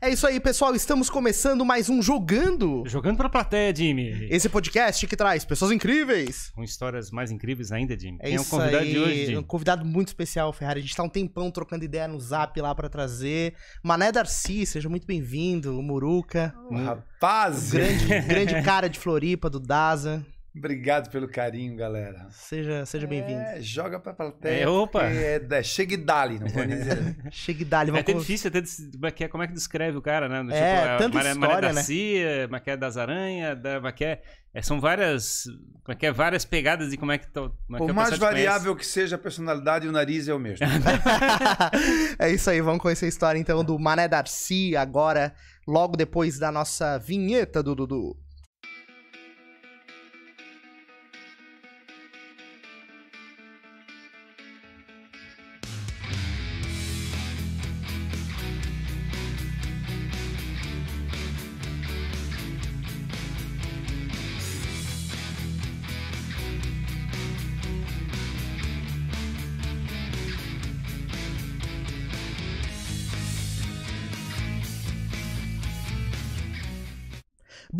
É isso aí, pessoal. Estamos começando mais um Jogando. Jogando pra plateia, Jimmy. Esse podcast que traz pessoas incríveis. Com histórias mais incríveis ainda, Jimmy. É Tem um convidado aí, de hoje. Jimmy. Um convidado muito especial, Ferrari. A gente tá um tempão trocando ideia no zap lá pra trazer. Mané Darcy, seja muito bem-vindo. Muruca. Oh, hum. Rapaz! Grande, grande cara de Floripa, do Daza. Obrigado pelo carinho, galera. Seja, seja é, bem-vindo. Joga pra plateia. É, opa! É, é, chegue dali, não vou dizer. chegue dali. É até difícil, até, de, é é, como é que descreve o cara, né? No, tipo, é, tipo, tanta Maria, história, né? da Cia, Maquia das Aranha, da Maquia... É, são várias, como é que é, várias pegadas de como é que... Tô, tá como Por mais variável que seja a personalidade, o nariz é o mesmo. é isso aí, vamos conhecer a história então do Mané Darcy agora, logo depois da nossa vinheta do Dudu.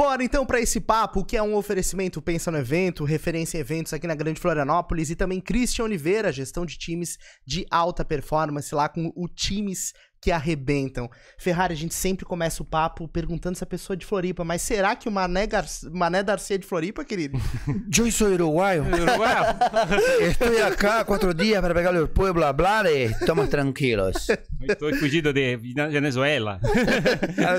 Bora então para esse papo, que é um oferecimento Pensa no Evento, referência em eventos aqui na Grande Florianópolis e também Christian Oliveira, gestão de times de alta performance lá com o Times que arrebentam. Ferrari, a gente sempre começa o papo perguntando se a pessoa é de Floripa, mas será que o Mané, Gar Mané Darcy é de Floripa, querido? Eu sou uruguaio. Uruguaio. Estou há quatro dias para pegar o povo a falar e eh, estamos tranquilos. Estou fugido de Venezuela.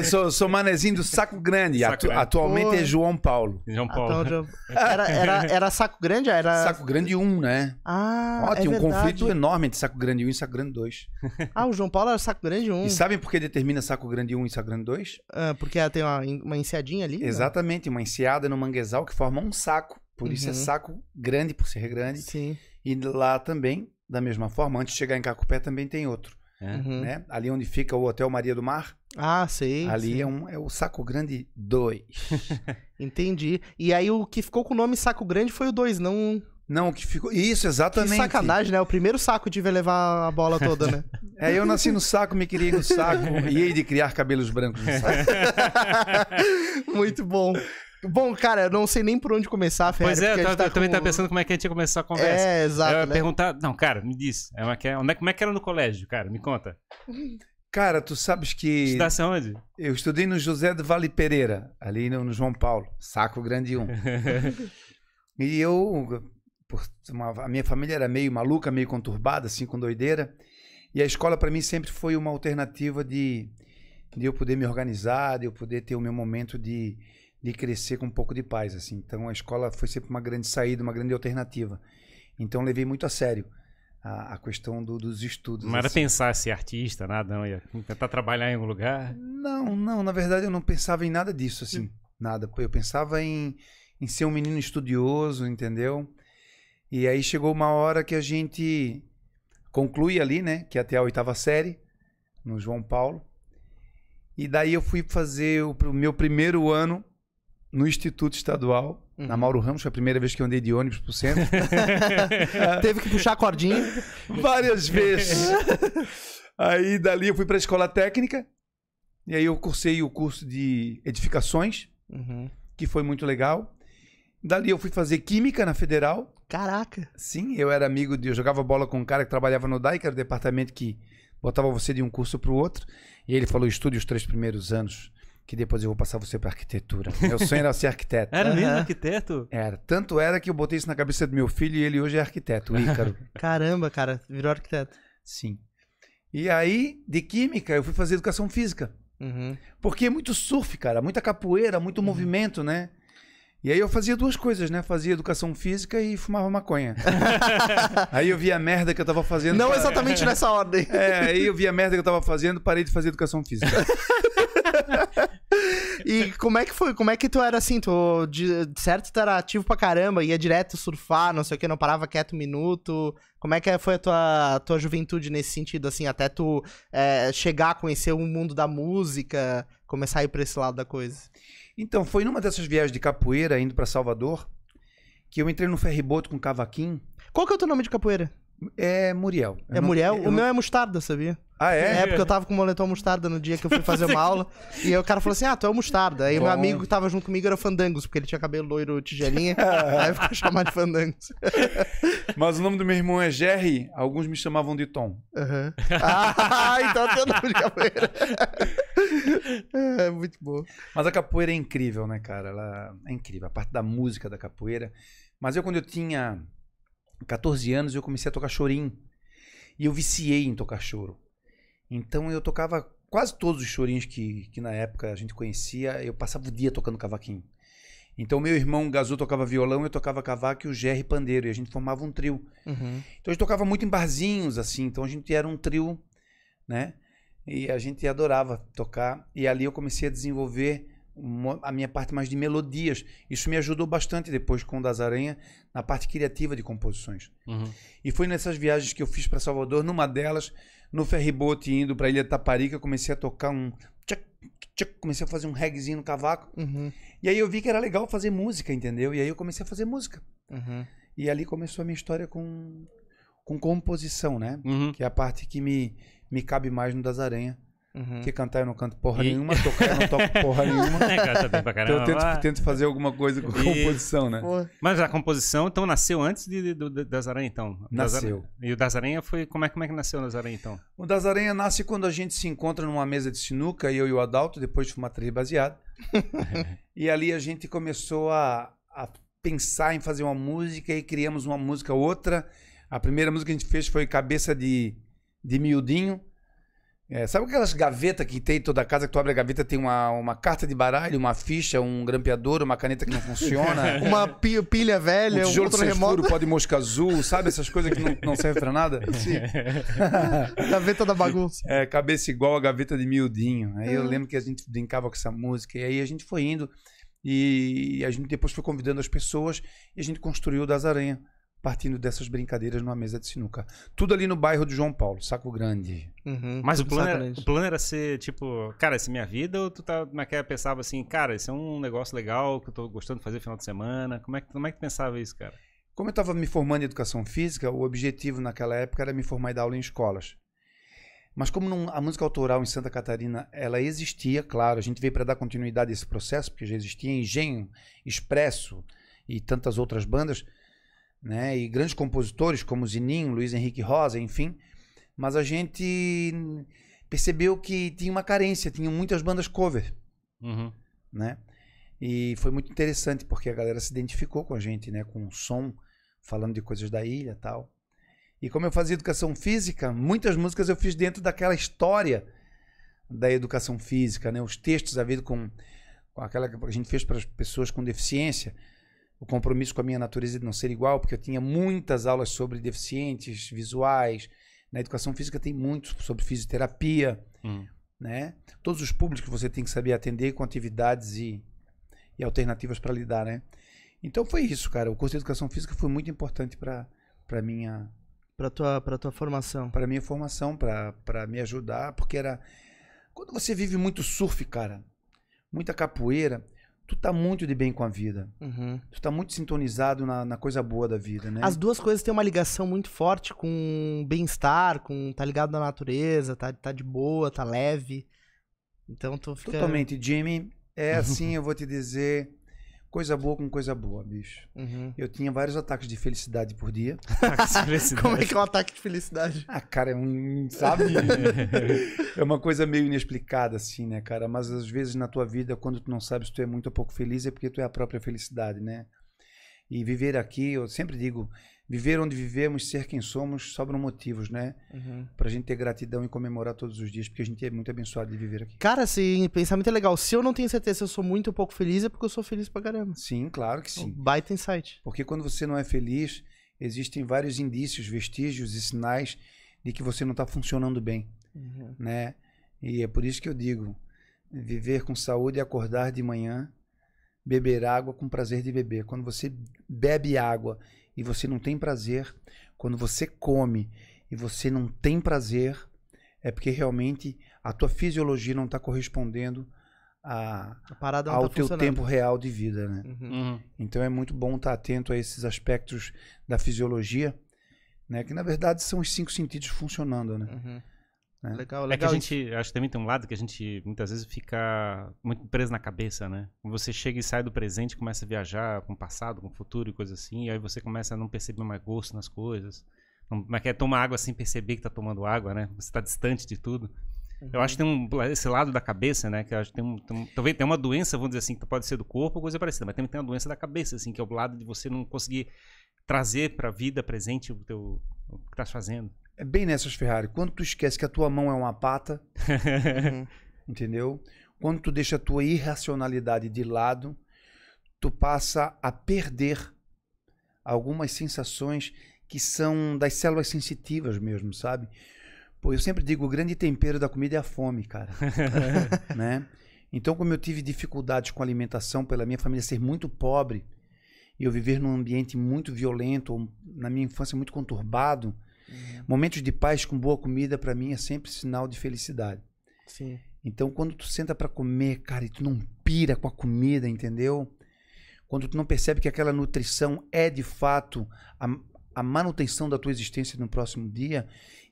sou, ah, sou manezinho do Saco Grande. Saco Atu atualmente Pô. é João Paulo. João ah, Paulo. Então, era, era, era, Saco Grande? Era... Saco Grande 1, né? Ah, Ó, é um verdade. conflito enorme entre Saco Grande 1 e Saco Grande 2. Ah, o João Paulo era Saco Grande Grande 1. E sabem por que determina Saco Grande 1 e Saco Grande 2? Ah, porque ela tem uma, uma enseadinha ali? Né? Exatamente, né? uma enseada no manguezal que forma um saco. Por uhum. isso é uhum. saco grande, por ser grande. Sim. E lá também, da mesma forma, antes de chegar em Cacupé também tem outro. É. Uhum. Né? Ali onde fica o Hotel Maria do Mar. Ah, sei. Ali É, um, é o Saco Grande 2. Entendi. E aí o que ficou com o nome Saco Grande foi o 2, não não, o que ficou. Isso, exatamente. Que sacanagem, né? O primeiro saco de ver levar a bola toda, né? é, eu nasci no saco, me criei no saco e hei de criar cabelos brancos no saco. Muito bom. Bom, cara, eu não sei nem por onde começar, Ferrari. Pois é, eu, tá, eu com... também tava pensando como é que a gente ia começar a conversa. É, exato. Eu ia né? perguntar. Não, cara, me diz. É uma... É, é, como é que era no colégio, cara? Me conta. Cara, tu sabes que. Estudasse onde? Eu estudei no José de Vale Pereira, ali no, no João Paulo, Saco Grande 1. e eu por uma, a minha família era meio maluca, meio conturbada, assim, com doideira. E a escola para mim sempre foi uma alternativa de, de eu poder me organizar, de eu poder ter o meu momento de, de crescer com um pouco de paz, assim. Então a escola foi sempre uma grande saída, uma grande alternativa. Então levei muito a sério a, a questão do, dos estudos. Não assim. era pensar ser artista, nada, não. Ia tentar trabalhar em algum lugar? Não, não. Na verdade eu não pensava em nada disso, assim. Hum. Nada. Eu pensava em, em ser um menino estudioso, entendeu? E aí chegou uma hora que a gente conclui ali, né? Que é até a oitava série, no João Paulo. E daí eu fui fazer o, meu primeiro ano no Instituto Estadual, uhum. na Mauro Ramos, foi a primeira vez que eu andei de ônibus pro centro. Teve que puxar a cordinha. Várias vezes. aí dali eu fui para a escola técnica, e aí eu cursei o curso de edificações, uhum. que foi muito legal. Dali eu fui fazer química na Federal. Caraca. Sim, eu era amigo de. Eu jogava bola com um cara que trabalhava no DAI, que era o departamento que botava você de um curso para o outro. E ele falou: estude os três primeiros anos, que depois eu vou passar você para arquitetura. Meu sonho era ser arquiteto. Era mesmo arquiteto? Era. Tanto era que eu botei isso na cabeça do meu filho e ele hoje é arquiteto, o Ícaro. Caramba, cara, virou arquiteto. Sim. E aí, de química, eu fui fazer educação física. Uhum. Porque é muito surf, cara, muita capoeira, muito uhum. movimento, né? E aí eu fazia duas coisas, né? Fazia educação física e fumava maconha. aí eu via a merda que eu tava fazendo. Não pra... exatamente nessa ordem. É, aí eu via a merda que eu tava fazendo, parei de fazer educação física. e como é que foi? Como é que tu era assim? Tu, de, certo, tu era ativo pra caramba, ia direto surfar, não sei o que, não parava quieto um minuto. Como é que foi a tua, tua juventude nesse sentido, assim, até tu é, chegar a conhecer o mundo da música, começar a ir pra esse lado da coisa? Então, foi numa dessas viagens de capoeira, indo para Salvador, que eu entrei no ferriboto com cavaquinho. Qual que é o teu nome de capoeira? É Muriel. É eu é não, Muriel? Eu... O meu é Mostarda, sabia? Ah, é? É, porque eu tava com o moletom mostarda no dia que eu fui fazer uma aula. e aí o cara falou assim: Ah, tu é o mostarda. Aí Bom. meu amigo que tava junto comigo era o Fandangos, porque ele tinha cabelo loiro tigelinha. aí ficou chamado de Fandangos. Mas o nome do meu irmão é Jerry, alguns me chamavam de Tom. Uhum. ah, então teu nome de capoeira é, muito bom. Mas a capoeira é incrível, né, cara? Ela é incrível. A parte da música da capoeira. Mas eu, quando eu tinha 14 anos, eu comecei a tocar chorinho. E eu viciei em tocar choro. Então eu tocava quase todos os chorinhos que, que na época a gente conhecia, eu passava o dia tocando cavaquinho. Então meu irmão Gazu tocava violão, eu tocava cavaque e o Jerry pandeiro, e a gente formava um trio. Uhum. Então a gente tocava muito em barzinhos, assim, então a gente era um trio, né? e a gente adorava tocar. E ali eu comecei a desenvolver uma, a minha parte mais de melodias. Isso me ajudou bastante depois com o Das Aranha na parte criativa de composições. Uhum. E foi nessas viagens que eu fiz para Salvador, numa delas, no ferribote indo para Ilha de eu comecei a tocar um tchac, tchac, comecei a fazer um reggaezinho no cavaco. Uhum. E aí eu vi que era legal fazer música, entendeu? E aí eu comecei a fazer música. Uhum. E ali começou a minha história com com composição, né? Uhum. Que é a parte que me me cabe mais no das aranhas. Uhum. Que cantar eu não canto porra e... nenhuma, tocar eu não toco porra nenhuma. É, tá então eu tento, tento fazer alguma coisa com a composição, né? Mas a composição então nasceu antes de, de, de das Aranha, então? Nasceu. Das Aranha. E o Das Aranha foi. Como é, como é que nasceu o Das Aranha, então? O Das Aranha nasce quando a gente se encontra numa mesa de sinuca, eu e o Adalto, depois de fumar três baseado. e ali a gente começou a, a pensar em fazer uma música e criamos uma música outra. A primeira música que a gente fez foi Cabeça de de miudinho. É, sabe aquelas gavetas que tem toda a casa, que tu abre a gaveta tem uma, uma carta de baralho, uma ficha, um grampeador, uma caneta que não funciona? uma pilha velha, um tijolo remoto, escuro, pó de mosca azul, sabe? Essas coisas que não, não servem pra nada? Sim. gaveta da bagunça. É, cabeça igual a gaveta de miudinho. Aí eu ah. lembro que a gente brincava com essa música, e aí a gente foi indo, e a gente depois foi convidando as pessoas, e a gente construiu o Das Aranha partindo dessas brincadeiras numa mesa de sinuca. Tudo ali no bairro de João Paulo, Saco Grande. Uhum. Mas o plano, era, o plano, era, ser, tipo, cara, essa é minha vida? Ou tu tá, naquela é é? pensava assim, cara, esse é um negócio legal que eu tô gostando de fazer final de semana? Como é que, como é que tu pensava isso, cara? Como eu estava me formando em educação física, o objetivo naquela época era me formar e dar aula em escolas. Mas como não, a música autoral em Santa Catarina, ela existia, claro, a gente veio para dar continuidade a esse processo, porque já existia Engenho, Expresso e tantas outras bandas, né? E grandes compositores como Zininho, Luiz Henrique Rosa, enfim. Mas a gente percebeu que tinha uma carência, tinham muitas bandas cover, uhum. né? E foi muito interessante porque a galera se identificou com a gente, né? Com o som, falando de coisas da ilha, tal. E como eu fazia educação física, muitas músicas eu fiz dentro daquela história da educação física, né? Os textos a com, com aquela que a gente fez para as pessoas com deficiência o compromisso com a minha natureza de não ser igual, porque eu tinha muitas aulas sobre deficientes visuais. Na né? educação física tem muito sobre fisioterapia, hum. né? Todos os públicos que você tem que saber atender com atividades e, e alternativas para lidar, né? Então foi isso, cara. O curso de educação física foi muito importante para para minha para tua para tua formação. Para minha formação, para me ajudar, porque era quando você vive muito surf, cara, muita capoeira, tu tá muito de bem com a vida. Uhum. Tu tá muito sintonizado na, na, coisa boa da vida, né? As duas coisas têm uma ligação muito forte com bem-estar, com tá ligado na natureza, tá, tá de boa, tá leve. Então tu fica... Totalmente, Jimmy. É assim, eu vou te dizer, coisa boa com coisa boa, bicho. Uhum. Eu tinha vários ataques de felicidade por dia. felicidade. Como é que é um ataque de felicidade? Ah, cara, é um, sabe? é uma coisa meio inexplicada, assim, né, cara? Mas às vezes na tua vida, quando tu não sabes se tu é muito ou pouco feliz, é porque tu é a própria felicidade, né? E viver aqui, eu sempre digo, viver onde vivemos, ser quem somos, sobram motivos, né? Uhum. Pra gente ter gratidão e comemorar todos os dias, porque a gente é muito abençoado de viver aqui. Cara, sim, pensamento é legal. Se eu não tenho certeza se eu sou muito ou pouco feliz, é porque eu sou feliz pra caramba. Sim, claro que é sim. Um baita insight. Porque quando você não é feliz, existem vários indícios, vestígios e sinais de que você não tá funcionando bem, uhum. né? E é por isso que eu digo, viver com saúde e acordar de manhã, beber água com prazer de beber. Quando você bebe água e você não tem prazer, quando você come e você não tem prazer, é porque realmente a tua fisiologia não está correspondendo a, a ao tá teu tempo real de vida, né? Uhum. Uhum. Então é muito bom estar tá atento a esses aspectos da fisiologia, né? Que na verdade são os cinco sentidos funcionando, né? Uhum. Né? Legal, legal. É que a gente, acho que também tem um lado que a gente muitas vezes fica muito preso na cabeça, né? Você chega e sai do presente, começa a viajar com o passado, com o futuro e coisas assim, e aí você começa a não perceber mais gosto nas coisas. Como é que é tomar água sem perceber que tá tomando água, né? Você tá distante de tudo. Uhum. Eu acho que tem um, esse lado da cabeça, né? Que acho que tem, um, tem, um, talvez tem uma doença, vamos dizer assim, que pode ser do corpo ou coisa parecida, mas também tem uma doença da cabeça, assim, que é o lado de você não conseguir trazer para a vida presente o, teu, o que estás fazendo. É bem nessas Ferrari. Quando tu esquece que a tua mão é uma pata, uhum. entendeu? Quando tu deixa a tua irracionalidade de lado, tu passa a perder algumas sensações que são das células sensitivas mesmo, sabe? Pô, eu sempre digo, o grande tempero da comida é a fome, cara. né? Então, como eu tive dificuldades com alimentação pela minha família ser muito pobre e eu viver num ambiente muito violento, na minha infância muito conturbado, Uhum. Momentos de paz com boa comida, para mim, é sempre sinal de felicidade. Sim. Então, quando tu senta para comer, cara, e tu não pira com a comida, entendeu? Quando tu não percebe que aquela nutrição é de fato a, a manutenção da tua existência no próximo dia,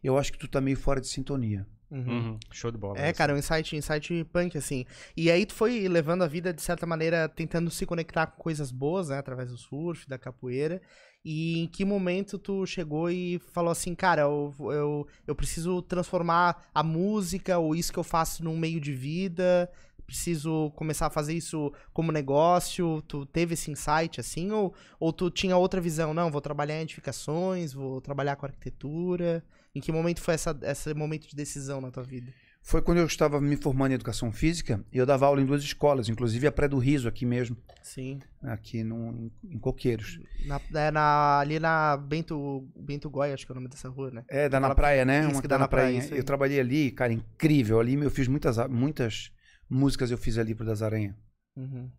eu acho que tu tá meio fora de sintonia. Uhum. Uhum. Show de bola. É, mesmo. cara, um insight, insight punk, assim. E aí tu foi levando a vida, de certa maneira, tentando se conectar com coisas boas, né? Através do surf, da capoeira. E em que momento tu chegou e falou assim, cara, eu, eu, eu preciso transformar a música ou isso que eu faço num meio de vida, preciso começar a fazer isso como negócio? Tu teve esse insight assim? Ou, ou tu tinha outra visão? Não, vou trabalhar em edificações, vou trabalhar com arquitetura. Em que momento foi essa, esse momento de decisão na tua vida? foi quando eu estava me formando em educação física e eu dava aula em duas escolas, inclusive a Pré do Riso aqui mesmo. Sim. Aqui no, em Coqueiros. Na, é na, ali na Bento, Bento Goya, acho que é o nome dessa rua, né? É, dá na praia, né? Uma que dá na praia. praia eu trabalhei ali, cara, incrível. Ali eu fiz muitas, muitas músicas eu fiz ali pro Das Aranha. Uhum.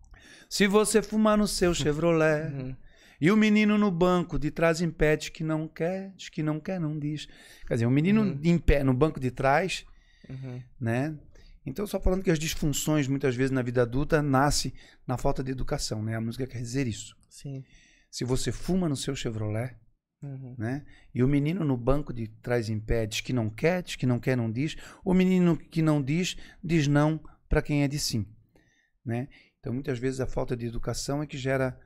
Se você fumar no seu Chevrolet... Uhum. E o menino no banco de trás em pé diz que não quer, diz que não quer, não diz. Quer dizer, o menino uhum. em pé no banco de trás Uhum. Né? Então, só falando que as disfunções, muitas vezes, na vida adulta, nasce na falta de educação, né? A música quer dizer isso. Sim. Se você fuma no seu Chevrolet, uhum. né? E o menino no banco de trás em pé diz que não quer, diz que não quer, não diz. O menino que não diz, diz não para quem é de sim, né? Então, muitas vezes, a falta de educação é que gera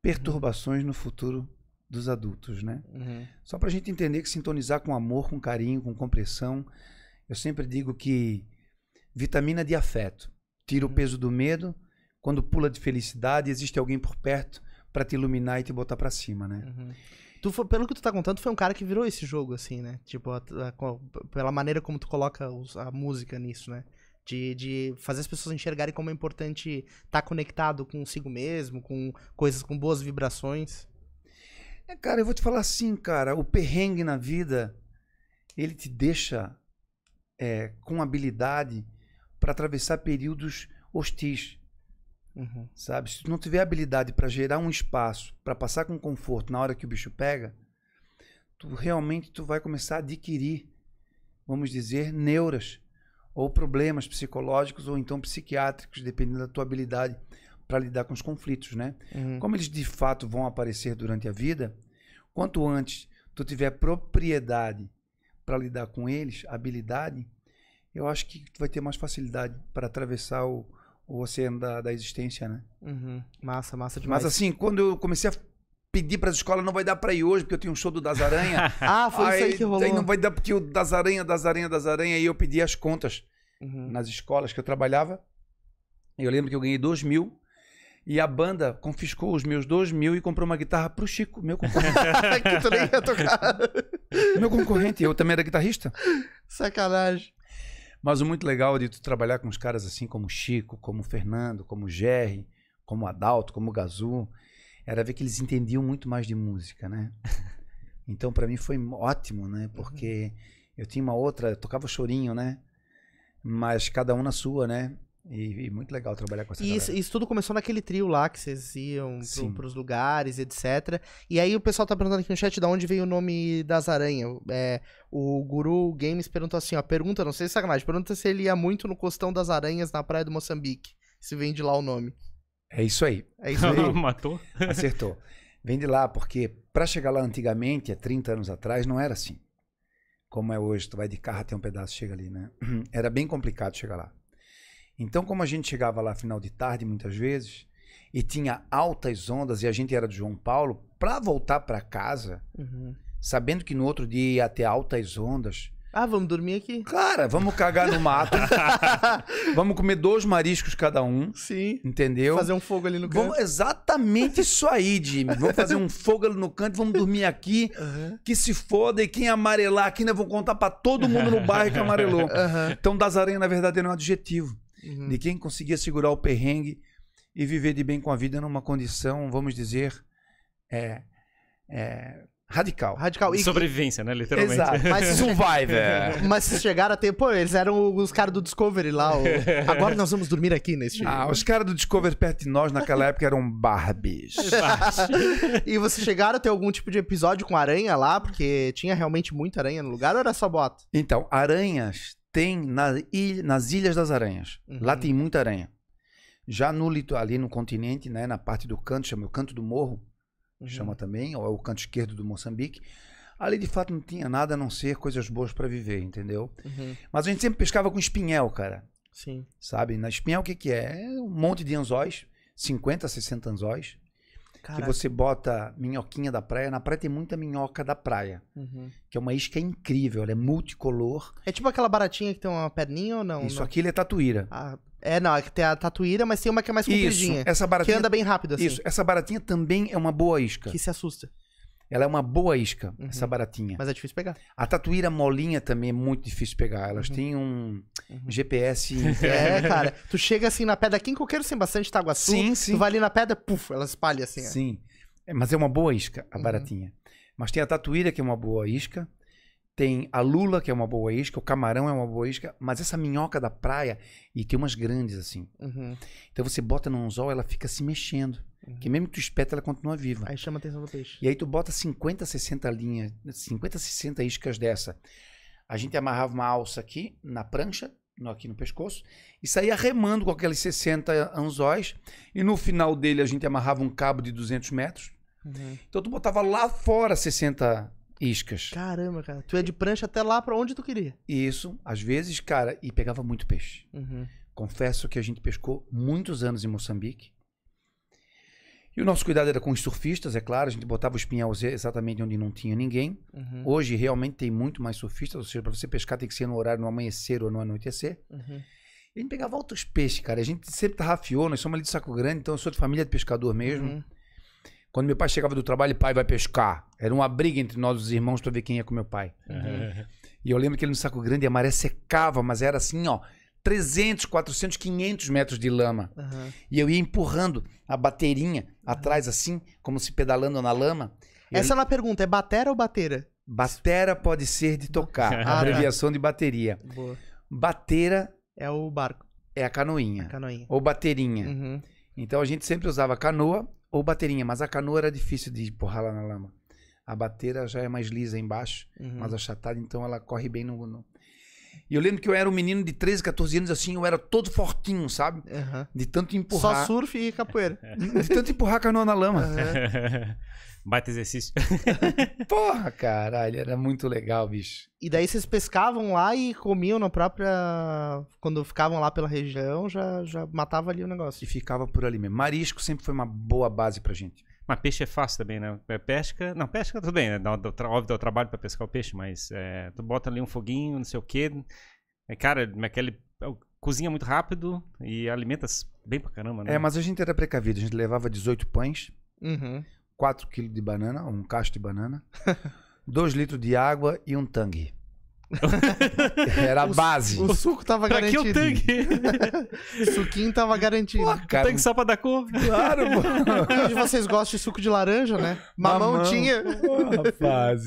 perturbações uhum. no futuro dos adultos, né? Uhum. Só para a gente entender que sintonizar com amor, com carinho, com compreensão eu sempre digo que vitamina de afeto tira o uhum. peso do medo. Quando pula de felicidade, existe alguém por perto para te iluminar e te botar para cima, né? Uhum. Tu foi, pelo que tu tá contando, tu foi um cara que virou esse jogo, assim, né? Tipo, a, a, pela maneira como tu coloca os, a música nisso, né? De, de fazer as pessoas enxergarem como é importante estar tá conectado consigo mesmo, com coisas com boas vibrações. É, cara, eu vou te falar assim, cara, o perrengue na vida, ele te deixa é, com habilidade para atravessar períodos hostis. Uhum. Sabe? Se tu não tiver habilidade para gerar um espaço, para passar com conforto na hora que o bicho pega, tu realmente tu vai começar a adquirir, vamos dizer, neuras ou problemas psicológicos ou então psiquiátricos, dependendo da tua habilidade para lidar com os conflitos, né? Uhum. Como eles de fato vão aparecer durante a vida, quanto antes tu tiver propriedade para lidar com eles, habilidade, eu acho que tu vai ter mais facilidade para atravessar o, o oceano da, da existência, né? Uhum. Massa, massa demais. Mas assim, quando eu comecei a pedir para as escolas, não vai dar para ir hoje, porque eu tenho um show do Das Aranha. ah, foi aí, isso aí que rolou. Aí não vai dar porque o Das Aranha, Das Aranha, Das Aranha, e eu pedi as contas uhum. nas escolas que eu trabalhava. Eu lembro que eu ganhei dois mil e a banda confiscou os meus dois mil e comprou uma guitarra pro Chico, meu concorrente. que tu nem ia tocar. meu concorrente, eu também era guitarrista. Sacanagem. Mas o muito legal de tu trabalhar com os caras assim como Chico, como Fernando, como Jerry, como Adalto, como Gazu, era ver que eles entendiam muito mais de música, né? Então para mim foi ótimo, né? Porque uhum. eu tinha uma outra, eu tocava chorinho, né? Mas cada um na sua, né? E, e, muito legal trabalhar com essa isso, galera. isso tudo começou naquele trio lá que vocês iam para pros lugares, etc. E aí o pessoal tá perguntando aqui no chat de onde veio o nome das aranhas. É, o Guru Games perguntou assim, ó, pergunta, não sei se é sacanagem, pergunta se ele ia muito no Costão das Aranhas na praia do Moçambique. Se vem de lá o nome. É isso aí. É isso aí. Matou? Acertou. Vende lá, porque para chegar lá antigamente, há 30 anos atrás, não era assim. Como é hoje, tu vai de carro até um pedaço, chega ali, né? Era bem complicado chegar lá. Então, como a gente chegava lá final de tarde, muitas vezes, e tinha altas ondas, e a gente era de João Paulo, para voltar para casa, uhum. sabendo que no outro dia ia ter altas ondas. Ah, vamos dormir aqui? Cara, vamos cagar no mato. vamos comer dois mariscos cada um. Sim. Entendeu? Fazer um fogo ali no canto. Vamos, exatamente isso aí, Jimmy. Vamos fazer um fogo ali no canto, vamos dormir aqui. Uhum. Que se foda e quem amarelar aqui, né? Vou contar para todo mundo no bairro que amarelou. Uhum. Então, aranhas, na verdade, era um adjetivo uhum. de quem conseguia segurar o perrengue e viver de bem com a vida numa condição, vamos dizer, é, é, radical. Radical. E Sobrevivência, né? Literalmente. Exato. Mas survivor. Mas se chegaram a ter... Pô, eles eram os caras do Discovery lá. O... Agora nós vamos dormir aqui neste... Ah, os caras do Discovery perto de nós naquela época eram barbies. e vocês chegaram a ter algum tipo de episódio com aranha lá? Porque tinha realmente muita aranha no lugar ou era só bota? Então, aranhas tem na ilha, nas Ilhas das Aranhas. Uhum. Lá tem muita aranha. Já no ali no continente, né, na parte do canto, chama o canto do morro, uhum. chama também, ou é o canto esquerdo do Moçambique. Ali de fato não tinha nada a não ser coisas boas para viver, entendeu? Uhum. Mas a gente sempre pescava com espinhel, cara. Sim. Sabe? Na espinhel o que, que é? É um monte de anzóis, 50, 60 anzóis. Caraca. que você bota minhoquinha da praia. Na praia tem muita minhoca da praia, uhum. que é uma isca incrível, ela é multicolor. É tipo aquela baratinha que tem uma perninha ou não? Isso não? aqui é tatuíra. Ah, é, não, é que tem a tatuíra, mas tem uma que é mais compridinha. Isso, essa baratinha. Que anda bem rápido assim. Isso, essa baratinha também é uma boa isca. Que se assusta. Ela é uma boa isca, uhum. essa baratinha. Mas é difícil pegar. A tatuíra molinha também é muito difícil pegar. Elas uhum. têm um uhum. GPS. é, cara. Tu chega assim na pedra aqui em qualquer sem bastante água Sim, sim. Tu vai ali na pedra, puf, ela espalha assim. É. Sim. É. Mas é uma boa isca, a uhum. baratinha. Mas tem a tatuíra, que é uma boa isca. Tem a lula, que é uma boa isca, o camarão é uma boa isca, mas essa minhoca da praia, e tem umas grandes assim. Uhum. Então você bota no anzol, ela fica se mexendo. Uhum. Que mesmo que tu espeta, ela continua viva. Aí chama a atenção do peixe. E aí tu bota 50, 60 linhas, 50, 60 iscas dessa. A gente amarrava uma alça aqui na prancha, no, aqui no pescoço, e saía remando com aqueles 60 anzóis. E no final dele a gente amarrava um cabo de 200 metros. Uhum. Então tu botava lá fora 60 Iscas. Caramba, cara. Tu é de prancha até lá para onde tu queria. Isso, às vezes, cara, e pegava muito peixe. Uhum. Confesso que a gente pescou muitos anos em Moçambique. E o nosso cuidado era com os surfistas, é claro, a gente botava os pinhais exatamente onde não tinha ninguém. Uhum. Hoje realmente tem muito mais surfistas, ou seja, para você pescar tem que ser no horário no amanhecer ou no anoitecer. Uhum. E a gente pegava outros peixes, cara. A gente sempre tarrafiou, nós somos ali de Saco Grande, então eu sou de família de pescador mesmo. Uhum. Quando meu pai chegava do trabalho, pai vai pescar. Era uma briga entre nós, os irmãos, para ver quem ia com meu pai. Uhum. E eu lembro que ele no saco grande, a maré secava, mas era assim, ó. 300, 400, 500 metros de lama. Uhum. E eu ia empurrando a baterinha atrás, assim, como se pedalando na lama. Essa é uma pergunta, é batera ou bateira? Batera pode ser de tocar, ah, abreviação de bateria. Boa. Bateira... É o barco. É a canoinha. A canoinha. Ou baterinha. Uhum. Então a gente sempre usava canoa ou bateirinha, mas a canoa era difícil de empurrar lá na lama. A bateira já é mais lisa embaixo, uhum. mais achatada, então ela corre bem no, no, e eu lembro que eu era um menino de 13, 14 anos, assim, eu era todo fortinho, sabe? Uhum. De tanto empurrar. Só surf e capoeira. É. De tanto empurrar canoa na lama. Uhum. exercício. Porra, caralho, era muito legal, bicho. E daí vocês pescavam lá e comiam na própria. Quando ficavam lá pela região, já, já matava ali o negócio. E ficava por ali mesmo. Marisco sempre foi uma boa base pra gente. Mas peixe é fácil também, né? É pesca. Não, pesca tudo bem, né? Dá, dá, óbvio dá o trabalho para pescar o peixe, mas é, tu bota ali um foguinho, não sei o quê. É, cara, aquele. É cozinha muito rápido e alimenta bem pra caramba, né? É, mas a gente era precavido. A gente levava 18 pães, uhum. 4 kg de banana, um cacho de banana, 2 litros de água e um tangue. Era a base. O, o suco tava pra garantido. Aqui o tanque? Suquinho tava garantido. Pô, cara, o tanque só pra dar cor. Claro, mano. Hoje vocês gostam de suco de laranja, né? Mamão, Mamão. tinha. Ah, rapaz.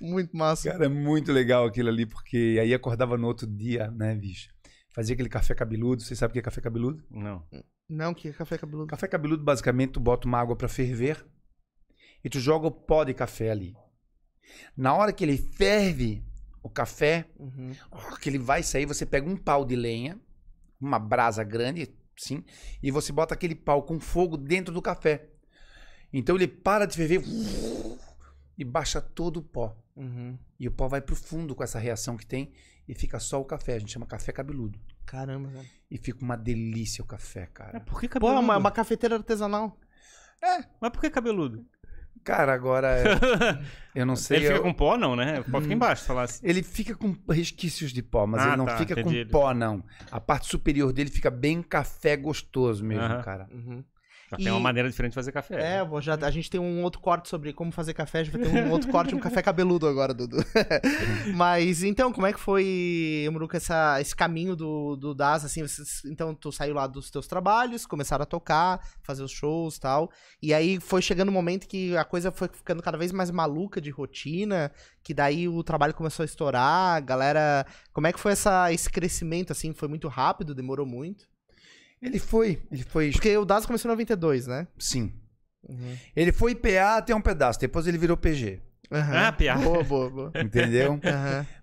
muito massa. Cara, é muito legal aquilo ali, porque aí acordava no outro dia, né, bicho? Fazia aquele café cabeludo. Vocês sabem o que é café cabeludo? Não. Não, o que é café cabeludo? Café cabeludo, basicamente, tu bota uma água para ferver e tu joga o pó de café ali. Na hora que ele ferve, o café, uhum. que ele vai sair, você pega um pau de lenha, uma brasa grande, sim, e você bota aquele pau com fogo dentro do café. Então ele para de ferver e baixa todo o pó. Uhum. E o pó vai pro fundo com essa reação que tem e fica só o café. A gente chama café cabeludo. Caramba, velho. E fica uma delícia o café, cara. É, por que é cabeludo? Pô, uma, uma cafeteira artesanal. É. Mas por que cabeludo? Cara, agora. É, eu não sei. Ele fica eu... com pó, não, né? O pó fica hum. embaixo, falasse. Assim. Ele fica com resquícios de pó, mas ah, ele não tá, fica entendi. com pó, não. A parte superior dele fica bem café gostoso mesmo, uhum. cara. Uhum. Já e... tem uma maneira diferente de fazer café. É, né? já, a gente tem um outro corte sobre como fazer café, já vai ter um outro corte, um café cabeludo agora, Dudu. Mas então, como é que foi, Muruca, essa, esse caminho do, do DAS? Assim, vocês, então, tu saiu lá dos teus trabalhos, começaram a tocar, fazer os shows e tal. E aí foi chegando o um momento que a coisa foi ficando cada vez mais maluca de rotina, que daí o trabalho começou a estourar, galera. Como é que foi essa, esse crescimento, assim? Foi muito rápido, demorou muito? Ele foi, ele foi. Porque o Daz começou em 92, né? Sim. Uhum. Ele foi PA até um pedaço, depois ele virou PG. Uhum. Ah, PA. Boa, boa, boa. Entendeu? Uhum.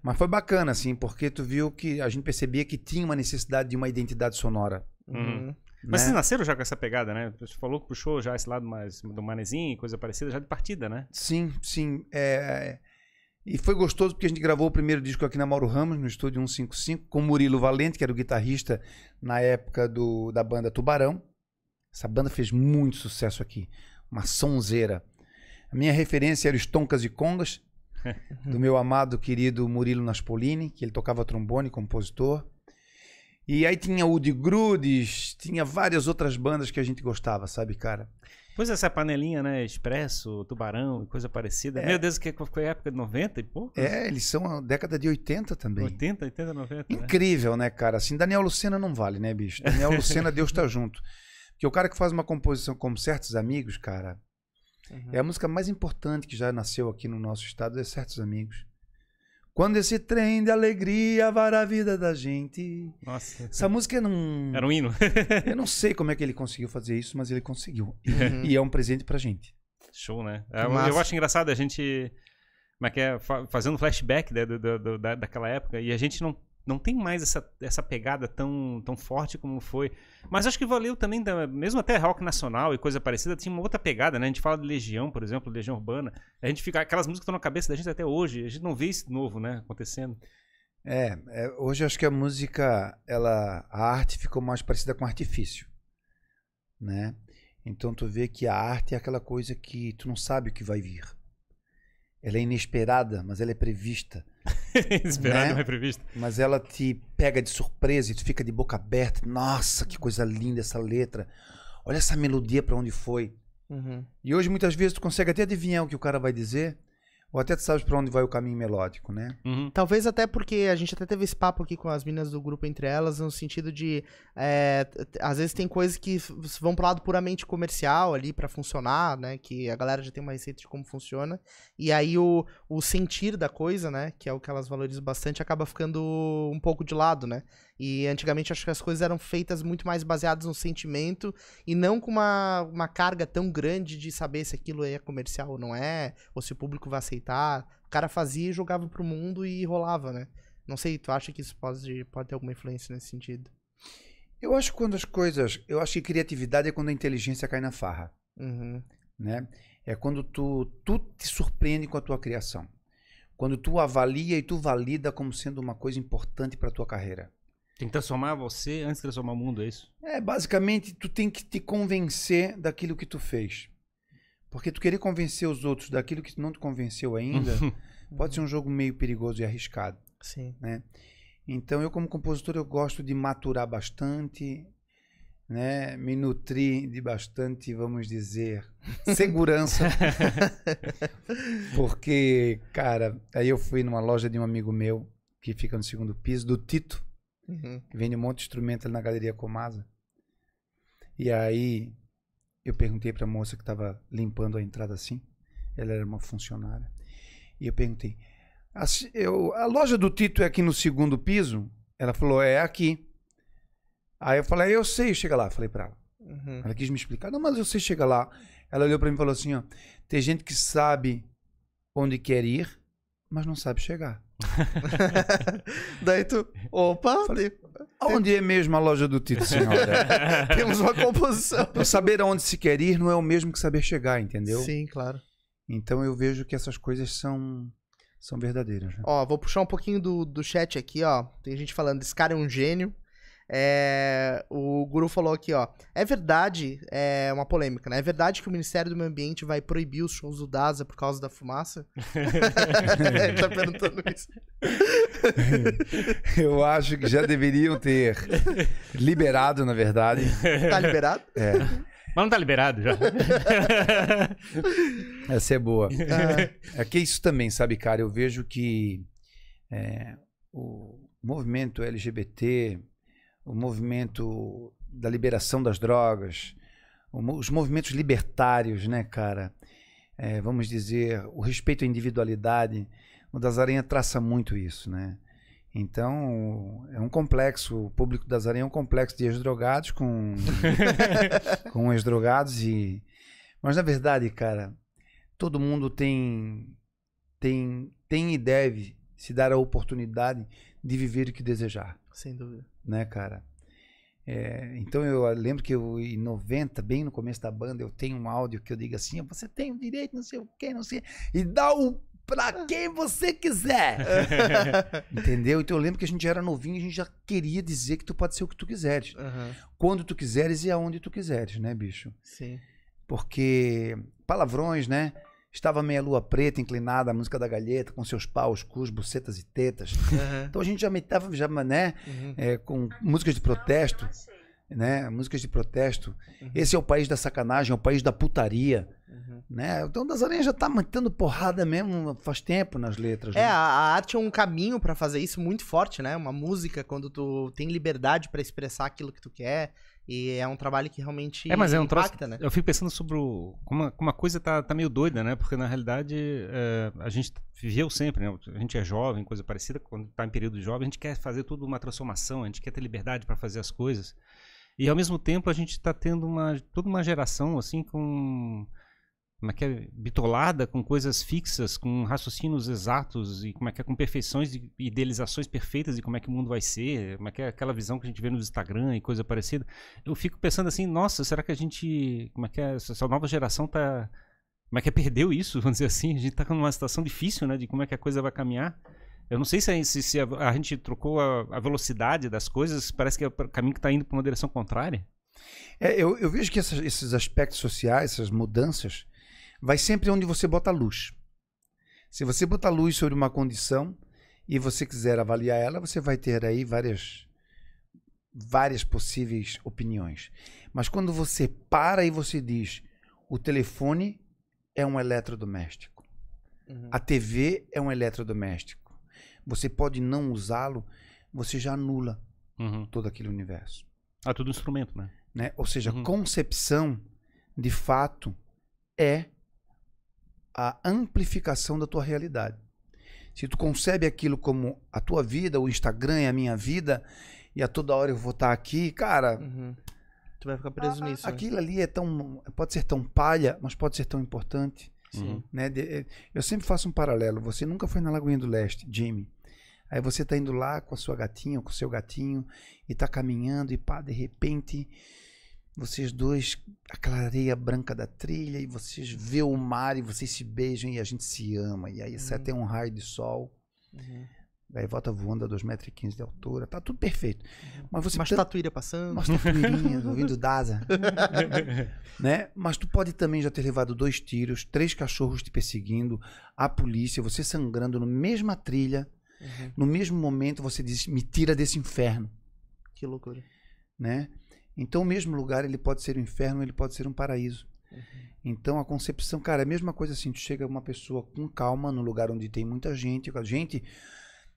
Mas foi bacana, assim, porque tu viu que a gente percebia que tinha uma necessidade de uma identidade sonora. Uhum. uhum. Né? Mas vocês nasceram já com essa pegada, né? Você falou que puxou já esse lado mais do manezinho, coisa parecida, já de partida, né? Sim, sim. É, e foi gostoso porque a gente gravou o primeiro disco aqui na Mauro Ramos, no estúdio 155, com Murilo Valente, que era o guitarrista na época do, da banda Tubarão. Essa banda fez muito sucesso aqui, uma sonzeira. A minha referência era os Toncas e Congas, do meu amado querido Murilo Naspolini, que ele tocava trombone, compositor. E aí tinha o de Grudes, tinha várias outras bandas que a gente gostava, sabe, cara? Pois é, essa panelinha, né? Expresso, tubarão, coisa parecida. É. Meu Deus, é que foi a época de 90 e pouco? É, eles são a década de 80 também. 80, 80, 90. Incrível, né, né cara? Assim, Daniel Lucena não vale, né, bicho? Daniel Lucena, Deus tá junto. Porque o cara que faz uma composição como certos amigos, cara, uhum. é a música mais importante que já nasceu aqui no nosso estado, é certos amigos. Quando esse trem de alegria vara a vida da gente. Nossa. Essa música é um Era um hino. eu não sei como é que ele conseguiu fazer isso, mas ele conseguiu. Uhum. E é um presente pra gente. Show, né? É, eu acho engraçado a gente. Como é que é? Fazendo flashback né, da, da, daquela época. E a gente não não tem mais essa, essa pegada tão, tão forte como foi. Mas acho que valeu também, da, mesmo até rock nacional e coisa parecida, tinha uma outra pegada, né? A gente fala de Legião, por exemplo, Legião Urbana. A gente fica, aquelas músicas estão na cabeça da gente até hoje. A gente não vê isso novo, né? Acontecendo. É, é hoje acho que a música, ela, a arte ficou mais parecida com artifício, né? Então tu vê que a arte é aquela coisa que tu não sabe o que vai vir. Ela é inesperada, mas ela é prevista Esperar né? não é previsto. Mas ela te pega de surpresa e tu fica de boca aberta. Nossa, que coisa linda essa letra. Olha essa melodia para onde foi. Uhum. E hoje, muitas vezes, tu consegue até adivinhar o que o cara vai dizer ou até tu sabes para onde vai o caminho melódico, né? Uhum. Talvez até porque a gente até teve esse papo aqui com as meninas do grupo entre elas, no sentido de é, às vezes tem coisas que vão pro lado puramente comercial ali para funcionar, né? Que a galera já tem uma receita de como funciona. E aí o, o sentir da coisa, né? Que é o que elas valorizam bastante, acaba ficando um pouco de lado, né? E antigamente acho que as coisas eram feitas muito mais baseadas no sentimento e não com uma, uma carga tão grande de saber se aquilo é comercial ou não é, ou se o público vai aceitar. O cara fazia e jogava pro mundo e rolava, né? Não sei, tu acha que isso pode, pode ter alguma influência nesse sentido? Eu acho que quando as coisas. Eu acho que criatividade é quando a inteligência cai na farra. Uhum. Né? É quando tu, tu te surpreende com a tua criação. Quando tu avalia e tu valida como sendo uma coisa importante para tua carreira. Tem que transformar você antes de transformar o mundo, é isso? É, basicamente, tu tem que te convencer daquilo que tu fez. Porque tu querer convencer os outros daquilo que tu não te convenceu ainda, uhum. pode ser um jogo meio perigoso e arriscado. Sim. Né? Então, eu como compositor, eu gosto de maturar bastante, né? me nutrir de bastante, vamos dizer, segurança. Porque, cara, aí eu fui numa loja de um amigo meu, que fica no segundo piso, do Tito. Uhum. Vende um monte de instrumento ali na Galeria Comasa. E aí eu perguntei para a moça que estava limpando a entrada assim. Ela era uma funcionária. E eu perguntei: a, eu, a loja do Tito é aqui no segundo piso? Ela falou: é aqui. Aí eu falei: ah, eu sei, chega lá. Falei para ela. Uhum. Ela quis me explicar: não, mas eu sei, chega lá. Ela olhou para mim e falou assim: ó, tem gente que sabe onde quer ir, mas não sabe chegar. Daí tu, opa, Falei, tem, onde é mesmo a loja do Tito, senhora? Temos uma composição. saber aonde se quer ir não é o mesmo que saber chegar, entendeu? Sim, claro. Então eu vejo que essas coisas são são verdadeiras. Né? Ó, vou puxar um pouquinho do, do chat aqui, ó. Tem gente falando, esse cara é um gênio. É, o Guru falou aqui, ó. É verdade, é uma polêmica, né? É verdade que o Ministério do Meio Ambiente vai proibir os shows do DASA por causa da fumaça? Ele tá perguntando isso. Eu acho que já deveriam ter liberado, na verdade. Tá liberado? É. Mas não tá liberado já. Essa é boa. Ah. É que isso também, sabe, cara? Eu vejo que é, o movimento LGBT o movimento da liberação das drogas, os movimentos libertários, né, cara? É, vamos dizer, o respeito à individualidade. O Dazarenha traça muito isso, né? Então, é um complexo, o público da Zarinha é um complexo de ex-drogados com, com ex-drogados e... Mas, na verdade, cara, todo mundo tem, tem, tem e deve se dar a oportunidade de viver o que desejar. Sem dúvida né, cara? É, então eu ah, lembro que eu, em 90, bem no começo da banda, eu tenho um áudio que eu digo assim: você tem o direito, não sei o que, não sei, e dá o pra ah. quem você quiser. Entendeu? Então eu lembro que a gente era novinho, a gente já queria dizer que tu pode ser o que tu quiseres. Uhum. Quando tu quiseres e aonde tu quiseres, né, bicho? Sim. Porque palavrões, né? Estava meia lua preta, inclinada, a música da galheta, com seus paus, cus, bucetas e tetas. Uhum. Então a gente já estava, já, né, uhum. é, com músicas de protesto, né, músicas de protesto. Uhum. Esse é o país da sacanagem, é o país da putaria. Uhum. Né? Então, das Aranhas já está mantendo porrada mesmo faz tempo nas letras. É, né? a arte é um caminho para fazer isso muito forte, né? Uma música, quando tu tem liberdade para expressar aquilo que tu quer, e é um trabalho que realmente é, mas é um impacta, troço, né? Eu fico pensando sobre o, como, como a coisa tá, tá meio doida, né? Porque na realidade é, a gente viveu sempre, né? A gente é jovem, coisa parecida, quando tá em período jovem, a gente quer fazer tudo uma transformação, a gente quer ter liberdade para fazer as coisas. E ao mesmo tempo a gente está tendo uma, toda uma geração assim com como é que é bitolada com coisas fixas, com raciocínios exatos e como é que é com perfeições e idealizações perfeitas de como é que o mundo vai ser, como é que é aquela visão que a gente vê no Instagram e coisa parecida. Eu fico pensando assim, nossa, será que a gente, como é que é, essa nova geração tá, como é que é, perdeu isso, vamos dizer assim, a gente tá numa situação difícil, né, de como é que a coisa vai caminhar. Eu não sei se a, se a, a gente trocou a, a, velocidade das coisas, parece que é o caminho que está indo para uma direção contrária. É, eu, eu, vejo que essas, esses aspectos sociais, essas mudanças, vai sempre onde você bota luz. Se você botar luz sobre uma condição e você quiser avaliar ela, você vai ter aí várias várias possíveis opiniões. Mas quando você para e você diz, o telefone é um eletrodoméstico. Uhum. A TV é um eletrodoméstico. Você pode não usá-lo, você já anula uhum. todo aquele universo. É ah, tudo instrumento, né? né? Ou seja, uhum. concepção, de fato, é a amplificação da tua realidade. Se tu concebe aquilo como a tua vida, o Instagram é a minha vida, e a toda hora eu vou estar tá aqui, cara. Uhum. Tu vai ficar preso a, ah, nisso. Né? Aquilo ali é tão. pode ser tão palha, mas pode ser tão importante. Sim. Uhum. Né? De, eh, eu sempre faço um paralelo. Você nunca foi na Lagoinha do Leste, Jimmy. Aí você está indo lá com a sua gatinha, com o seu gatinho, e está caminhando, e pá, de repente vocês dois, a clareia branca da trilha, e vocês vê o mar, e vocês se beijam, e a gente se ama. E aí uhum. até um raio de sol. Uhum. volta voando a 2,15m de altura, tá tudo perfeito. Uhum. Mas você. Uma tá... tatuíra passando. Umas tatuírinhas, tá ouvindo Daza. né? Mas tu pode também já ter levado dois tiros, três cachorros te perseguindo, a polícia, você sangrando na mesma trilha. Uhum. No mesmo momento você diz: me tira desse inferno. Que loucura. Né? Então, o mesmo lugar ele pode ser um inferno, ele pode ser um paraíso. Uhum. Então, a concepção, cara, é a mesma coisa assim: tu chega uma pessoa com calma no lugar onde tem muita gente, com a gente.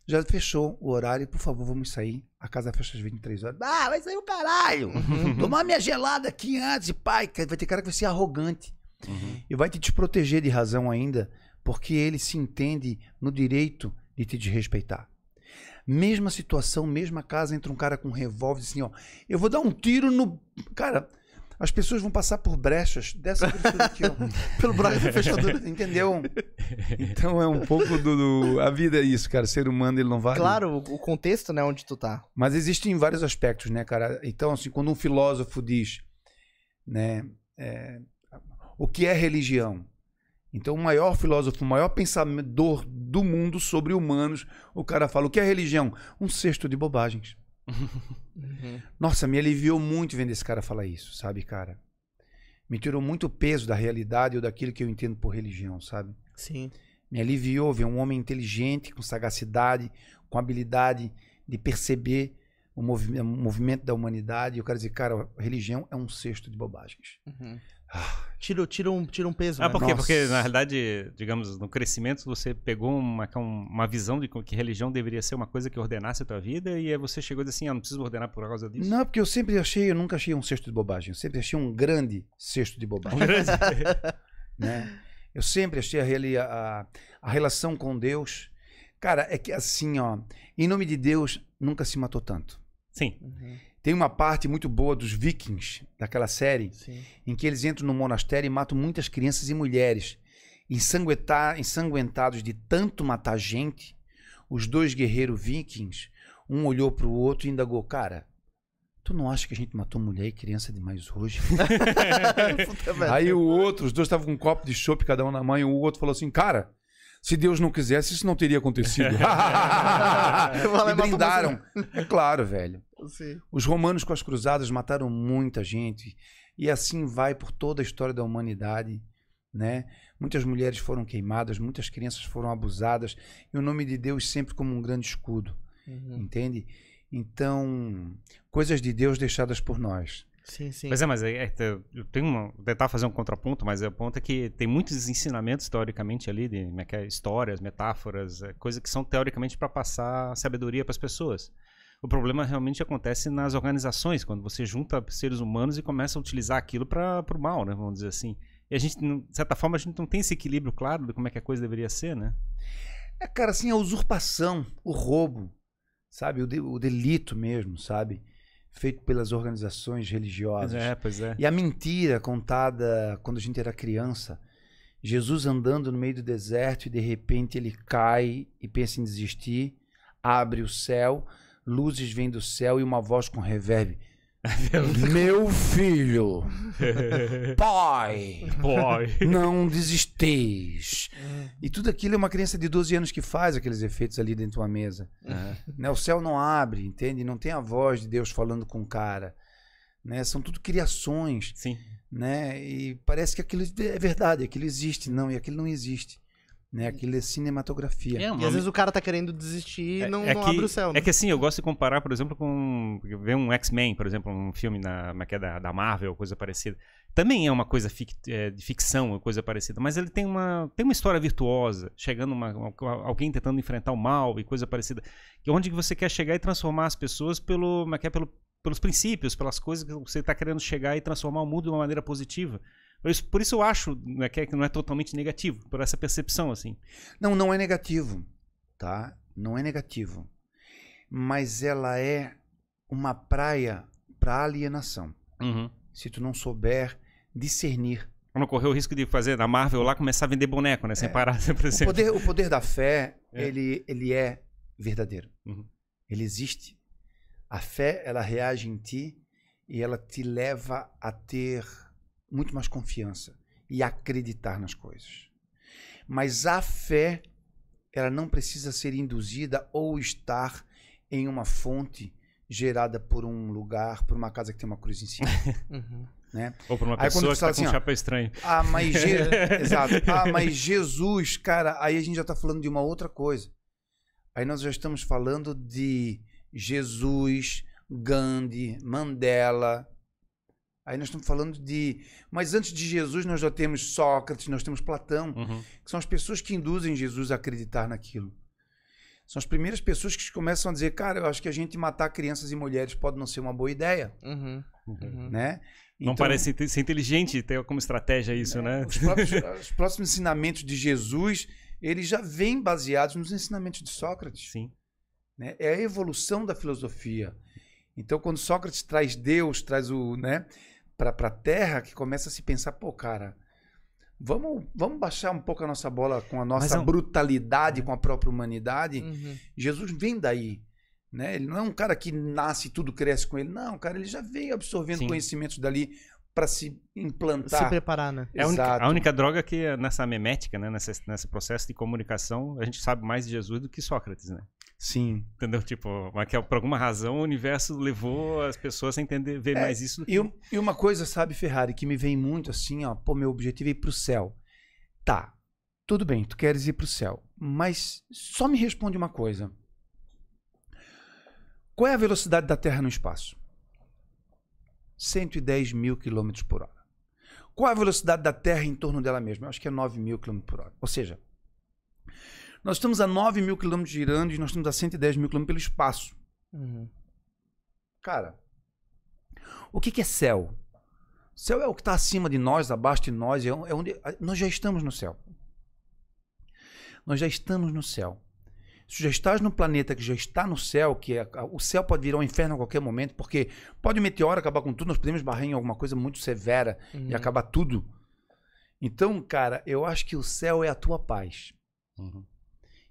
Já fechou o horário, por favor, vamos sair. A casa fecha às 23 horas. Ah, vai sair o caralho! Tomar minha gelada aqui antes, pai. Vai ter cara que vai ser arrogante. Uhum. E vai te desproteger de razão ainda, porque ele se entende no direito de te desrespeitar. Mesma situação, mesma casa, entra um cara com um revólver assim, ó, eu vou dar um tiro no. Cara, as pessoas vão passar por brechas dessa aqui, ó, pelo braço da fechadura, entendeu? Então é um pouco do, do, A vida é isso, cara. O ser humano, ele não vale. Claro, o contexto, né, onde tu tá. Mas existem vários aspectos, né, cara? Então, assim, quando um filósofo diz, né, é, o que é religião? Então, o maior filósofo, o maior pensador do mundo sobre humanos, o cara fala: o que é religião? Um cesto de bobagens. Uhum. Nossa, me aliviou muito vendo esse cara falar isso, sabe, cara? Me tirou muito peso da realidade ou daquilo que eu entendo por religião, sabe? Sim. Me aliviou ver um homem inteligente, com sagacidade, com habilidade de perceber o, movimento da humanidade. e Eu quero dizer, cara, religião é um cesto de bobagens. Uhum. Tira, tira, um, tira um peso. Ah, né? Porque, na realidade, digamos, no crescimento você pegou uma, é uma visão de que religião deveria ser uma coisa que ordenasse a tua vida e aí você chegou e disse assim, ah, não preciso ordenar por causa disso. Não, porque eu sempre achei, eu nunca achei um cesto de bobagem. Eu sempre achei um grande cesto de bobagem. Um grande. né? Eu sempre achei a, a, a relação com Deus... Cara, é que assim, ó, em nome de Deus, nunca se matou tanto. Sim. Uhum. Tem uma parte muito boa dos Vikings, daquela série, Sim. em que eles entram no monastério e matam muitas crianças e mulheres. ensanguentados de tanto matar gente, os dois guerreiros vikings, um olhou para o outro e indagou: Cara, tu não acha que a gente matou mulher e criança demais hoje? Aí o outro, os dois estavam com um copo de chope cada um na mão, e o outro falou assim: Cara, se Deus não quisesse, isso não teria acontecido. Me brindaram. É claro, velho. Sim. Os romanos com as cruzadas mataram muita gente. E assim vai por toda a história da humanidade. Né? Muitas mulheres foram queimadas, muitas crianças foram abusadas. E o nome de Deus sempre como um grande escudo. Uhum. Entende? Então, coisas de Deus deixadas por nós. Sim, sim. É, mas é, mas é, é, eu tenho uma, vou tentar fazer um contraponto, mas é o ponto é que tem muitos ensinamentos teoricamente ali, de, de, é de histórias, metáforas, é, coisas que são teoricamente para passar sabedoria para as pessoas. O problema realmente acontece nas organizações, quando você junta seres humanos e começa a utilizar aquilo para o mal, né? Vamos dizer assim. E a gente, de certa forma, a gente não tem esse equilíbrio claro de como é que a coisa deveria ser, né? É, cara, assim, a usurpação, o roubo, sabe? O, de, o delito mesmo, sabe? Feito pelas organizações religiosas. é, pois é. E a mentira contada quando a gente era criança. Jesus andando no meio do deserto e de repente ele cai e pensa em desistir, abre o céu luzes vêm do céu e uma voz com reverb. Meu filho, pai, não desisteis. E tudo aquilo é uma criança de 12 anos que faz aqueles efeitos ali dentro de uma mesa. Uhum. Né? O céu não abre, entende? Não tem a voz de Deus falando com o cara. Né? São tudo criações. Sim. Né? E parece que aquilo é verdade, aquilo existe. Não, e aquilo não existe. Né? Aquilo é cinematografia. É, e às vezes o cara tá querendo desistir e é, não, é não que, abre o céu. É né? É que assim, eu gosto de comparar, por exemplo, com ver um X-Men, por exemplo, um filme na, é da, da Marvel, coisa parecida. Também é uma coisa fic, é, de ficção, coisa parecida, mas ele tem uma, tem uma história virtuosa, chegando uma, alguém tentando enfrentar o mal e coisa parecida. E onde você quer chegar e transformar as pessoas pelo, pelo, pelos princípios, pelas coisas que você está querendo chegar e transformar o mundo de uma maneira positiva por isso eu acho né, é, que não é totalmente negativo, por essa percepção, assim. Não, não é negativo, tá? Não é negativo. Mas ela é uma praia para alienação. Uhum. Se tu não souber discernir. Não correu o risco de fazer da Marvel lá começar a vender boneco, né? Sem é. parar, sem o poder, o poder da fé, é. Ele, ele é verdadeiro. Uhum. Ele existe. A fé, ela reage em ti e ela te leva a ter muito mais confiança e acreditar nas coisas. Mas a fé, ela não precisa ser induzida ou estar em uma fonte gerada por um lugar, por uma casa que tem uma cruz em cima. Uhum. Né? Ou por uma aí, pessoa que está assim, com um chapéu estranho. Ah mas, Je... Exato. ah, mas Jesus, cara, aí a gente já está falando de uma outra coisa. Aí nós já estamos falando de Jesus, Gandhi, Mandela, Aí nós estamos falando de. Mas antes de Jesus, nós já temos Sócrates, nós temos Platão, uhum. que são as pessoas que induzem Jesus a acreditar naquilo. São as primeiras pessoas que começam a dizer, cara, eu acho que a gente matar crianças e mulheres pode não ser uma boa ideia. Uhum. Uhum. Né? Então, não parece ser inteligente ter como estratégia isso, né? né? Os, próprios, os próximos ensinamentos de Jesus, eles já vêm baseados nos ensinamentos de Sócrates. Sim. Né? É a evolução da filosofia. Então, quando Sócrates traz Deus, traz o, né, para a terra que começa a se pensar, pô, cara, vamos, vamos baixar um pouco a nossa bola com a nossa é brutalidade, é. com a própria humanidade. Uhum. Jesus vem daí. Né? Ele não é um cara que nasce e tudo cresce com ele. Não, cara, ele já veio absorvendo Sim. conhecimentos dali para se implantar. Se preparar, né? É a única, a única, droga que nessa memética, né? Nessa, nesse processo de comunicação, a gente sabe mais de Jesus do que Sócrates, né? Sim. Entendeu? Tipo, é, por alguma razão o universo levou as pessoas a entender, ver é, mais isso. E, que... e, uma coisa, sabe, Ferrari, que me vem muito assim, ó, pô, meu objetivo é ir pro céu. Tá, tudo bem, tu queres ir pro céu, mas só me responde uma coisa. Qual é a velocidade da Terra no espaço? 110 mil quilômetros por hora. Qual é a velocidade da Terra em torno dela mesma? Eu acho que é 9 mil quilômetros por hora. Ou seja, nós estamos a 9 mil quilômetros girando e nós estamos a 110 mil quilômetros pelo espaço. Uhum. Cara, o que, que é céu? Céu é o que está acima de nós, abaixo de nós, é, é onde nós já estamos no céu. Nós já estamos no céu. Se já estás no planeta que já está no céu, que é, o céu pode virar um inferno a qualquer momento, porque pode o um meteoro acabar com tudo, nós podemos barrar em alguma coisa muito severa uhum. e acabar tudo. Então, cara, eu acho que o céu é a tua paz. Uhum.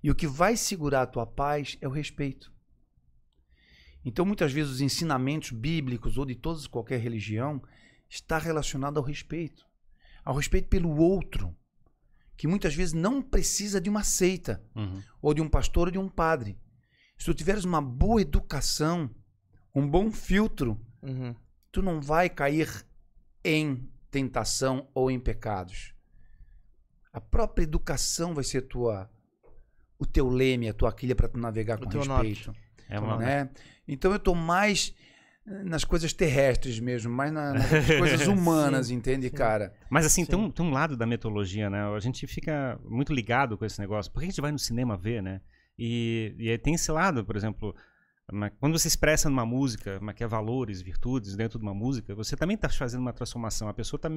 E o que vai segurar a tua paz é o respeito. Então, muitas vezes, os ensinamentos bíblicos ou de todas qualquer religião está relacionado ao respeito. Ao respeito pelo outro, que muitas vezes não precisa de uma seita, uhum. ou de um pastor ou de um padre. Se tu tiveres uma boa educação, um bom filtro, uhum. tu não vai cair em tentação ou em pecados. A própria educação vai ser tua o teu leme, a tua quilha para tu navegar com o teu respeito. Norte. É então, uma... né? Então eu estou mais nas coisas terrestres mesmo, mais na, nas coisas humanas, sim, entende, sim. cara? Mas assim, tem um, tem um lado da mitologia, né? A gente fica muito ligado com esse negócio. Por que a gente vai no cinema ver, né? E, e tem esse lado, por exemplo, quando você expressa numa música, que valores, virtudes dentro de uma música, você também está fazendo uma transformação. A pessoa está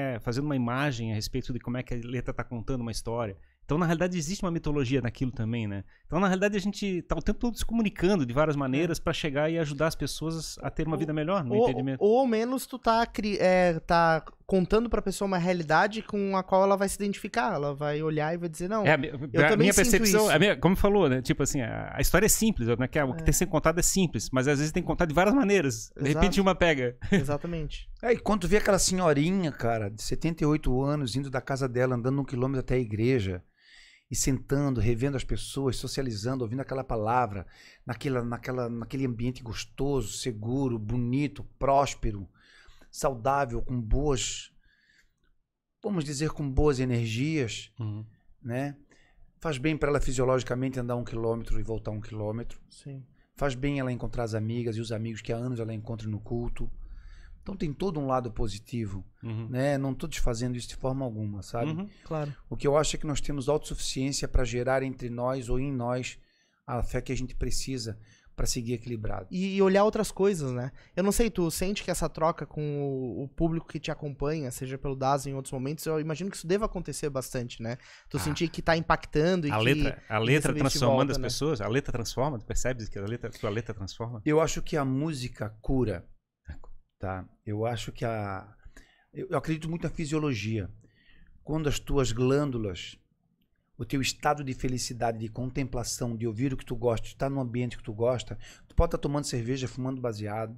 eh, fazendo uma imagem a respeito de como é que a letra está contando uma história. Então, na realidade, existe uma mitologia naquilo também, né? Então, na realidade, a gente está o tempo todo se comunicando de várias é. maneiras é. para chegar e ajudar as pessoas a ter uma vida melhor, no ou, entendimento. Ou ao menos tu tá, é, tá contando para a pessoa uma realidade com a qual ela vai se identificar, ela vai olhar e vai dizer, não, é, a, minha, também minha percepção, isso. Minha, como falou, né? Tipo assim, a, a história é simples, né? Que, é, o que é. tem que ser contado é simples, mas às vezes tem que contar de várias maneiras. De repente uma pega. Exatamente. É, e quando vê aquela senhorinha, cara, de 78 anos, indo da casa dela, andando um quilômetro até a igreja, e sentando, revendo as pessoas, socializando, ouvindo aquela palavra, naquela, naquela, naquele ambiente gostoso, seguro, bonito, próspero, saudável, com boas, vamos dizer, com boas energias, uhum. né? Faz bem para ela fisiologicamente andar um quilômetro e voltar um quilômetro. Sim. Faz bem ela encontrar as amigas e os amigos que há anos ela encontra no culto. Então tem todo um lado positivo, uhum. né? Não estou desfazendo isso de forma alguma, sabe? Uhum, claro. O que eu acho é que nós temos autossuficiência para gerar entre nós ou em nós a fé que a gente precisa para seguir equilibrado. E olhar outras coisas, né? Eu não sei, tu sente que essa troca com o, público que te acompanha, seja pelo DAS em outros momentos, eu imagino que isso deva acontecer bastante, né? Tu ah, sentir que tá impactando e a que, letra, a letra transformando volta, as né? pessoas, a letra transforma, tu percebes que a letra, tua letra transforma? Eu acho que a música cura. Tá? Eu acho que a. Eu acredito muito na fisiologia. Quando as tuas glândulas, o teu estado de felicidade, de contemplação, de ouvir o que tu gosta, estar no ambiente que tu gosta, tu pode estar tá tomando cerveja, fumando baseado,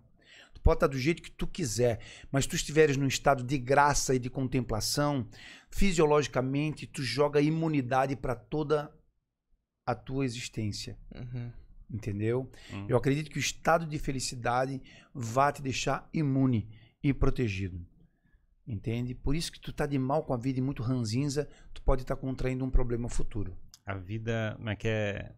tu pode estar tá do jeito que tu quiser, mas tu estiveres num estado de graça e de contemplação, fisiologicamente tu joga imunidade para toda a tua existência. Uhum entendeu? Hum. Eu acredito que o estado de felicidade vai te deixar imune e protegido. Entende? Por isso que tu tá de mal com a vida e muito ranzinza, tu pode estar tá contraindo um problema futuro. A vida, como é que é?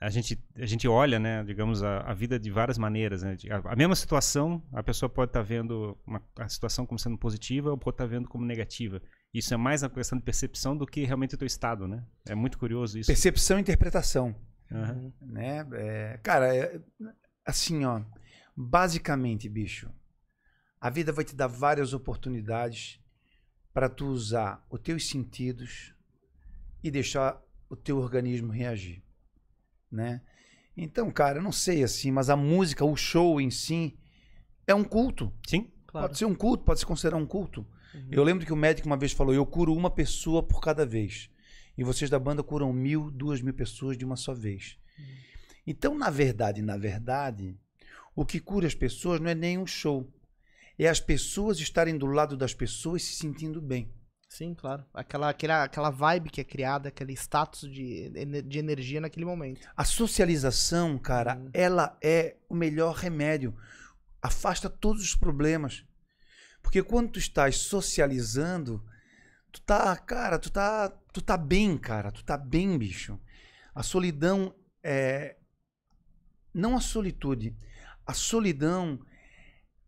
A gente, a gente olha, né, digamos, a, a vida de várias maneiras. Né? A, a, mesma situação, a pessoa pode estar tá vendo uma, a situação como sendo positiva ou pode estar tá vendo como negativa. Isso é mais uma questão de percepção do que realmente o teu estado, né? É muito curioso isso. Percepção e interpretação. Uhum. Né? É, cara, é, assim, ó. Basicamente, bicho, a vida vai te dar várias oportunidades para tu usar os teus sentidos e deixar o teu organismo reagir, né? Então, cara, eu não sei assim, mas a música, o show em si é um culto. Sim, claro. Pode ser um culto, pode se considerar um culto. Uhum. Eu lembro que o médico uma vez falou: "Eu curo uma pessoa por cada vez". E vocês da banda curam mil, duas mil pessoas de uma só vez. Então, na verdade, na verdade, o que cura as pessoas não é nem um show. É as pessoas estarem do lado das pessoas se sentindo bem. Sim, claro. Aquela, aquela, aquela vibe que é criada, aquele status de, de energia naquele momento. A socialização, cara, hum. ela é o melhor remédio. Afasta todos os problemas. Porque quando tu estás socializando, Tu tá, cara, tu tá, tu tá bem, cara, tu tá bem, bicho. A solidão é não a solitude. A solidão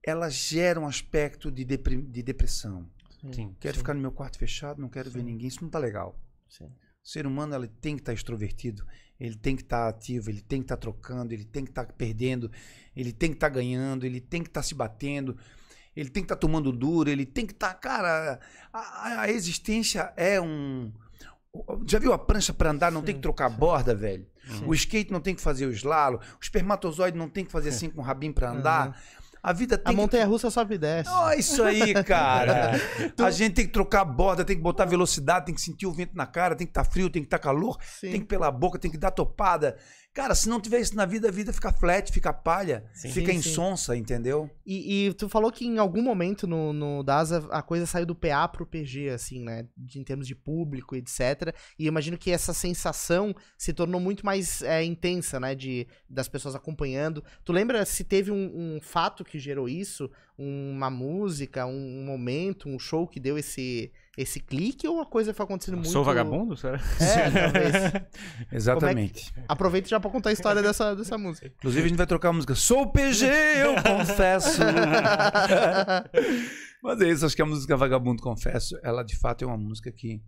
ela gera um aspecto de, depre... de depressão. Sim, quero sim. ficar no meu quarto fechado, não quero sim. ver ninguém, isso não tá legal. Sim. O ser humano ele tem que estar tá extrovertido, ele tem que estar tá ativo, ele tem que estar tá trocando, ele tem que estar tá perdendo, ele tem que estar tá ganhando, ele tem que estar tá se batendo ele tem que estar tá tomando duro, ele tem que estar. Tá, cara, a, a, existência é um. Já viu a prancha para andar? Não sim, tem que trocar a borda, velho. Sim. O skate não tem que fazer o slalo. O espermatozoide não tem que fazer assim com o rabinho para andar. Uhum. A vida tem. A montanha russa que... sobe e desce. Oh, isso aí, cara. tu... A gente tem que trocar a borda, tem que botar velocidade, tem que sentir o vento na cara, tem que estar tá frio, tem que estar tá calor, Sim. tem que ir pela boca, tem que dar topada. Cara, se não tiver isso na vida, a vida fica flat, fica palha, sim, fica insonsa, entendeu? E, e, tu falou que em algum momento no, no DASA a coisa saiu do PA pro PG, assim, né? De, em termos de público, etc. E imagino que essa sensação se tornou muito mais é, intensa, né? De, das pessoas acompanhando. Tu lembra se teve um, um fato que gerou isso? Uma música, um momento, um show que deu esse esse clique ou a coisa foi acontecendo muito. Sou vagabundo, será? É, Exatamente. É que... Aproveita já pra contar a história dessa, dessa música. Inclusive, a gente vai trocar a música. Sou PG, eu confesso. Mas é isso, acho que a música Vagabundo Confesso, ela de fato é uma música que,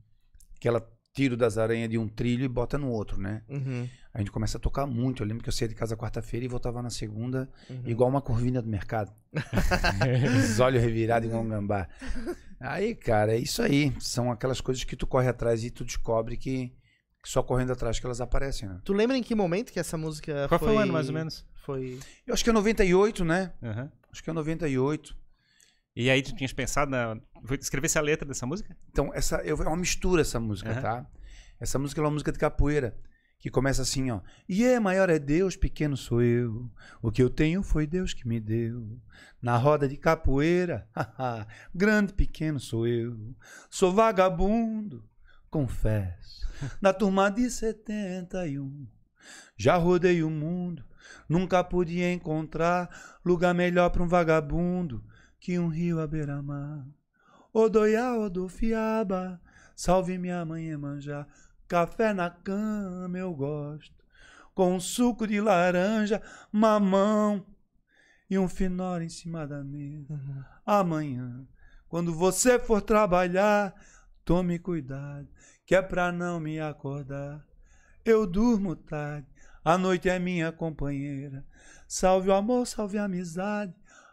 que ela tira das aranhas de um trilho e bota no outro, né? Uhum. A gente começa a tocar muito. Eu lembro que eu saía de casa quarta-feira e voltava na segunda, uhum. igual uma corvina do mercado. Os olhos revirados igual um gambá. Aí, cara, é isso aí. São aquelas coisas que tu corre atrás e tu descobre que, só correndo atrás que elas aparecem, né? Tu lembra em que momento que essa música Qual foi? Qual foi o ano, mais ou menos? Foi... Eu acho que é 98, né? Uhum. Acho que é 98. E aí tu tinhas pensado na... Escrevesse a letra dessa música? Então, essa, é uma mistura essa música, uhum. tá? Essa música é uma música de capoeira que começa assim, ó. E é maior é Deus, pequeno sou eu. O que eu tenho foi Deus que me deu. Na roda de capoeira, grande pequeno sou eu. Sou vagabundo, confesso. Na turma de 71, já rodei o mundo. Nunca pude encontrar lugar melhor para um vagabundo que um rio à beira-mar. do Odofiaba, salve minha mãe manjar Café na cama eu gosto, com suco de laranja, mamão e um finório em cima da mesa. Uhum. Amanhã, quando você for trabalhar, tome cuidado, que é pra não me acordar. Eu durmo tarde, a noite é minha companheira. Salve o amor, salve a amizade,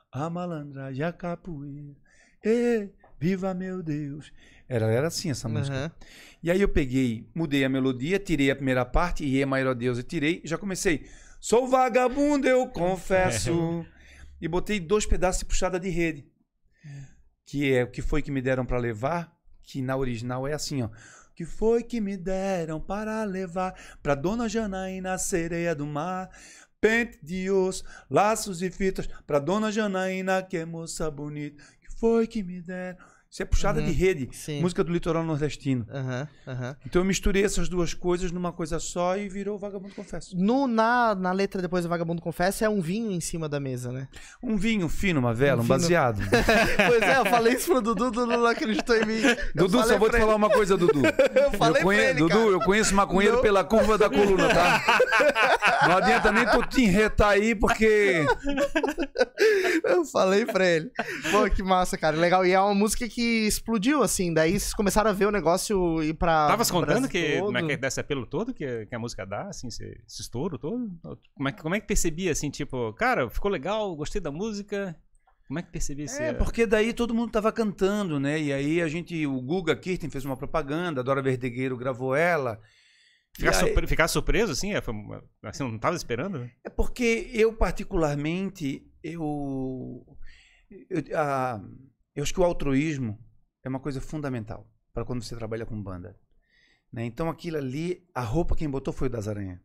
a malandragem, a capoeira. Ei, Viva meu Deus. Era, era assim essa música. Uhum. E aí eu peguei, mudei a melodia, tirei a primeira parte, e é maior a Deus, eu tirei, já comecei. Sou vagabundo, eu confesso. e botei dois pedaços de puxada de rede. Que é o que foi que me deram para levar, que na original é assim, ó. Que foi que me deram para levar para Dona Janaína, sereia do mar, pente de osso, laços e fitas para Dona Janaína, que é moça bonita, foi que me deram isso é puxada uhum, de rede, sim. música do litoral nordestino. Uhum, uhum. Então eu misturei essas duas coisas numa coisa só e virou Vagabundo Confesso. No, na, na letra depois do Vagabundo Confesso é um vinho em cima da mesa, né? Um vinho fino, uma vela, um, um baseado. pois é, eu falei isso pro Dudu, Dudu não acreditou em mim. Dudu, só vou te ele. falar uma coisa, Dudu. eu falei eu conhe... ele, Dudu, cara. eu conheço maconheiro não. pela curva da coluna, tá? Não adianta nem tu te enretar aí, porque. eu falei pra ele. Pô, que massa, cara. Legal. E é uma música que que explodiu, assim. Daí vocês começaram a ver o negócio ir pra. Tava se contando que, como é que é desse apelo todo que, que a música dá, assim, esse, esse estouro todo? Como é, como é que percebia, assim, tipo, cara, ficou legal, gostei da música, como é que percebi isso? É, porque daí todo mundo tava cantando, né? E aí a gente, o Guga Kirten fez uma propaganda, a Dora Verdegueiro gravou ela. Ficar, aí... surpre... Ficar surpreso, assim? É, foi... assim? Não tava esperando? Né? É porque eu, particularmente, eu... eu a... Eu acho que o altruísmo é uma coisa fundamental para quando você trabalha com banda. Né? Então aquilo ali, a roupa quem botou foi o das aranha.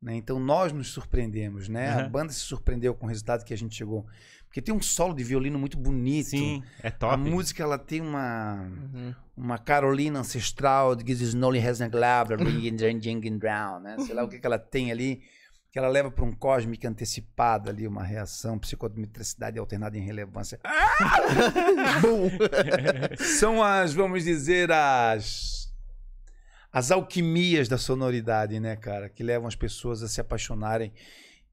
Né? Então nós nos surpreendemos, né? Uhum. A banda se surpreendeu com o resultado que a gente chegou. Porque tem um solo de violino muito bonito. Sim, é top. A música ela tem uma uhum. uma carolina ancestral de Gizzes Nolly Hasn't Glaber, Brown, né? Sei lá o que, que ela tem ali que ela leva para um cósmico antecipado ali, uma reação psicometricidade alternada em relevância. Ah! São as, vamos dizer, as as alquimias da sonoridade, né, cara, que levam as pessoas a se apaixonarem